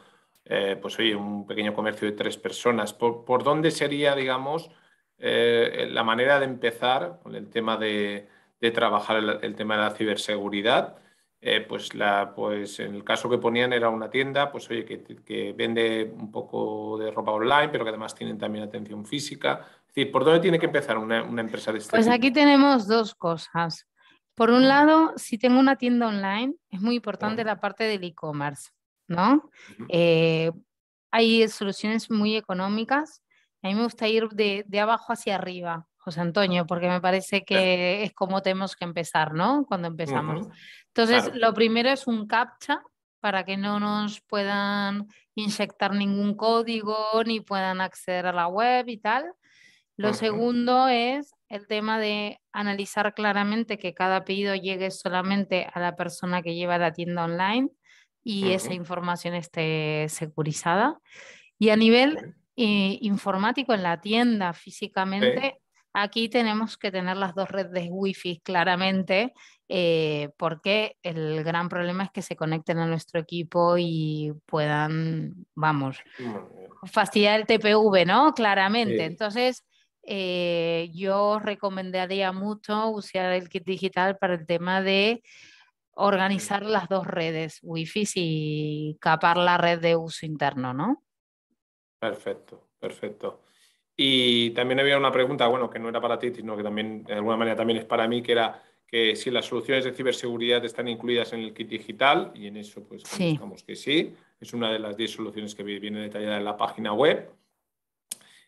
Speaker 1: eh, pues oye, un pequeño comercio de tres personas. ¿Por, dónde sería, digamos, eh, la manera de empezar con el tema de, trabajar el, tema de la ciberseguridad? Eh, pues, la, pues en el caso que ponían era una tienda, pues oye, que, vende un poco de ropa online, pero que además tienen también atención física. Es decir, ¿por dónde tiene que empezar una, empresa de este Pues aquí
Speaker 2: tenemos dos cosas. Por un lado, si tengo una tienda online, es muy importante la parte del e-commerce. ¿no? Eh, hay soluciones muy económicas. A mí me gusta ir de, abajo hacia arriba, José Antonio, porque me parece que es como tenemos que empezar, ¿no? Cuando empezamos. Entonces, lo primero es un captcha para que no nos puedan inyectar ningún código ni puedan acceder a la web y tal. Lo segundo es el tema de analizar claramente que cada pedido llegue solamente a la persona que lleva la tienda online y esa información esté securizada. Y a nivel eh, informático en la tienda físicamente, aquí tenemos que tener las dos redes wifi claramente, eh, porque el gran problema es que se conecten a nuestro equipo y puedan, vamos, fastidiar el TPV, ¿no? Claramente. Entonces, eh, yo recomendaría mucho usar el kit digital para el tema de organizar las dos redes, Wi-Fi y capar la red de uso interno, ¿no?
Speaker 1: Perfecto, perfecto. Y también había una pregunta, bueno, que no era para ti, sino que también, de alguna manera, también es para mí, que era que si las soluciones de ciberseguridad están incluidas en el kit digital, y en eso, pues, digamos que sí. Es una de las 10 soluciones que viene detallada en la página web.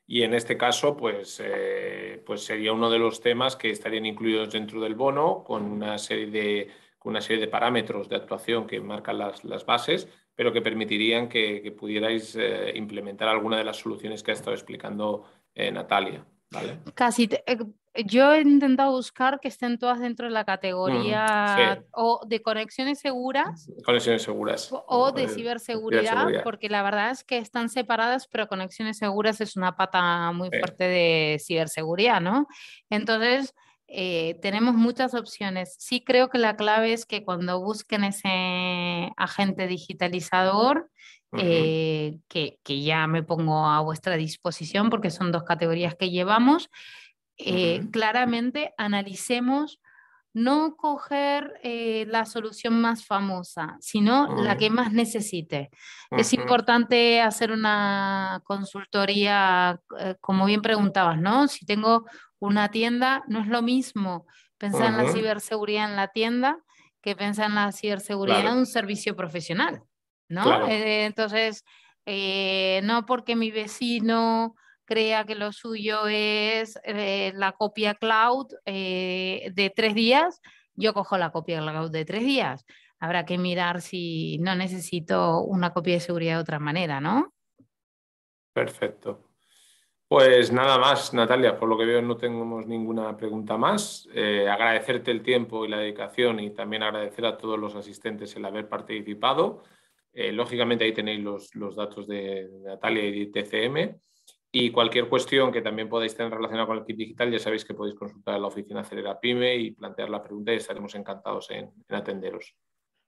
Speaker 1: Y en este caso, pues, eh, pues sería uno de los temas que estarían incluidos dentro del bono, con una serie de una serie de parámetros de actuación que marcan las, las bases, pero que permitirían que, pudierais eh, implementar alguna de las soluciones que ha estado explicando eh, Natalia. ¿vale?
Speaker 2: Casi, eh, yo he intentado buscar que estén todas dentro de la categoría o de conexiones seguras.
Speaker 1: Conexiones seguras. O, de ciberseguridad, porque
Speaker 2: la verdad es que están separadas, pero conexiones seguras es una pata muy fuerte de ciberseguridad, ¿no? Entonces, eh, tenemos muchas opciones. Sí creo que la clave es que cuando busquen ese agente digitalizador, eh, que, ya me pongo a vuestra disposición porque son dos categorías que llevamos, eh, claramente analicemos no coger eh, la solución más famosa, sino la que mm. más necesite. Es importante hacer una consultoría, eh, como bien preguntabas, ¿no? Si tengo una tienda, no es lo mismo pensar en la ciberseguridad en la tienda que pensar en la ciberseguridad en un servicio profesional, ¿no? Eh, entonces, no porque mi vecino crea que lo suyo es eh, la copia cloud eh, de tres días, yo cojo la copia cloud de tres días. Habrá que mirar si no necesito una copia de seguridad de otra manera, ¿no?
Speaker 1: Perfecto. Pues nada más, Natalia, por lo que veo no tenemos ninguna pregunta más. Eh, agradecerte el tiempo y la dedicación y también agradecer a todos los asistentes el haber participado. lógicamente ahí tenéis los, los datos de Natalia y TCM. Y cualquier cuestión que también podáis tener relacionada con el kit digital, ya sabéis que podéis consultar a la oficina Acelera Pyme y plantear la pregunta y estaremos encantados en atenderos.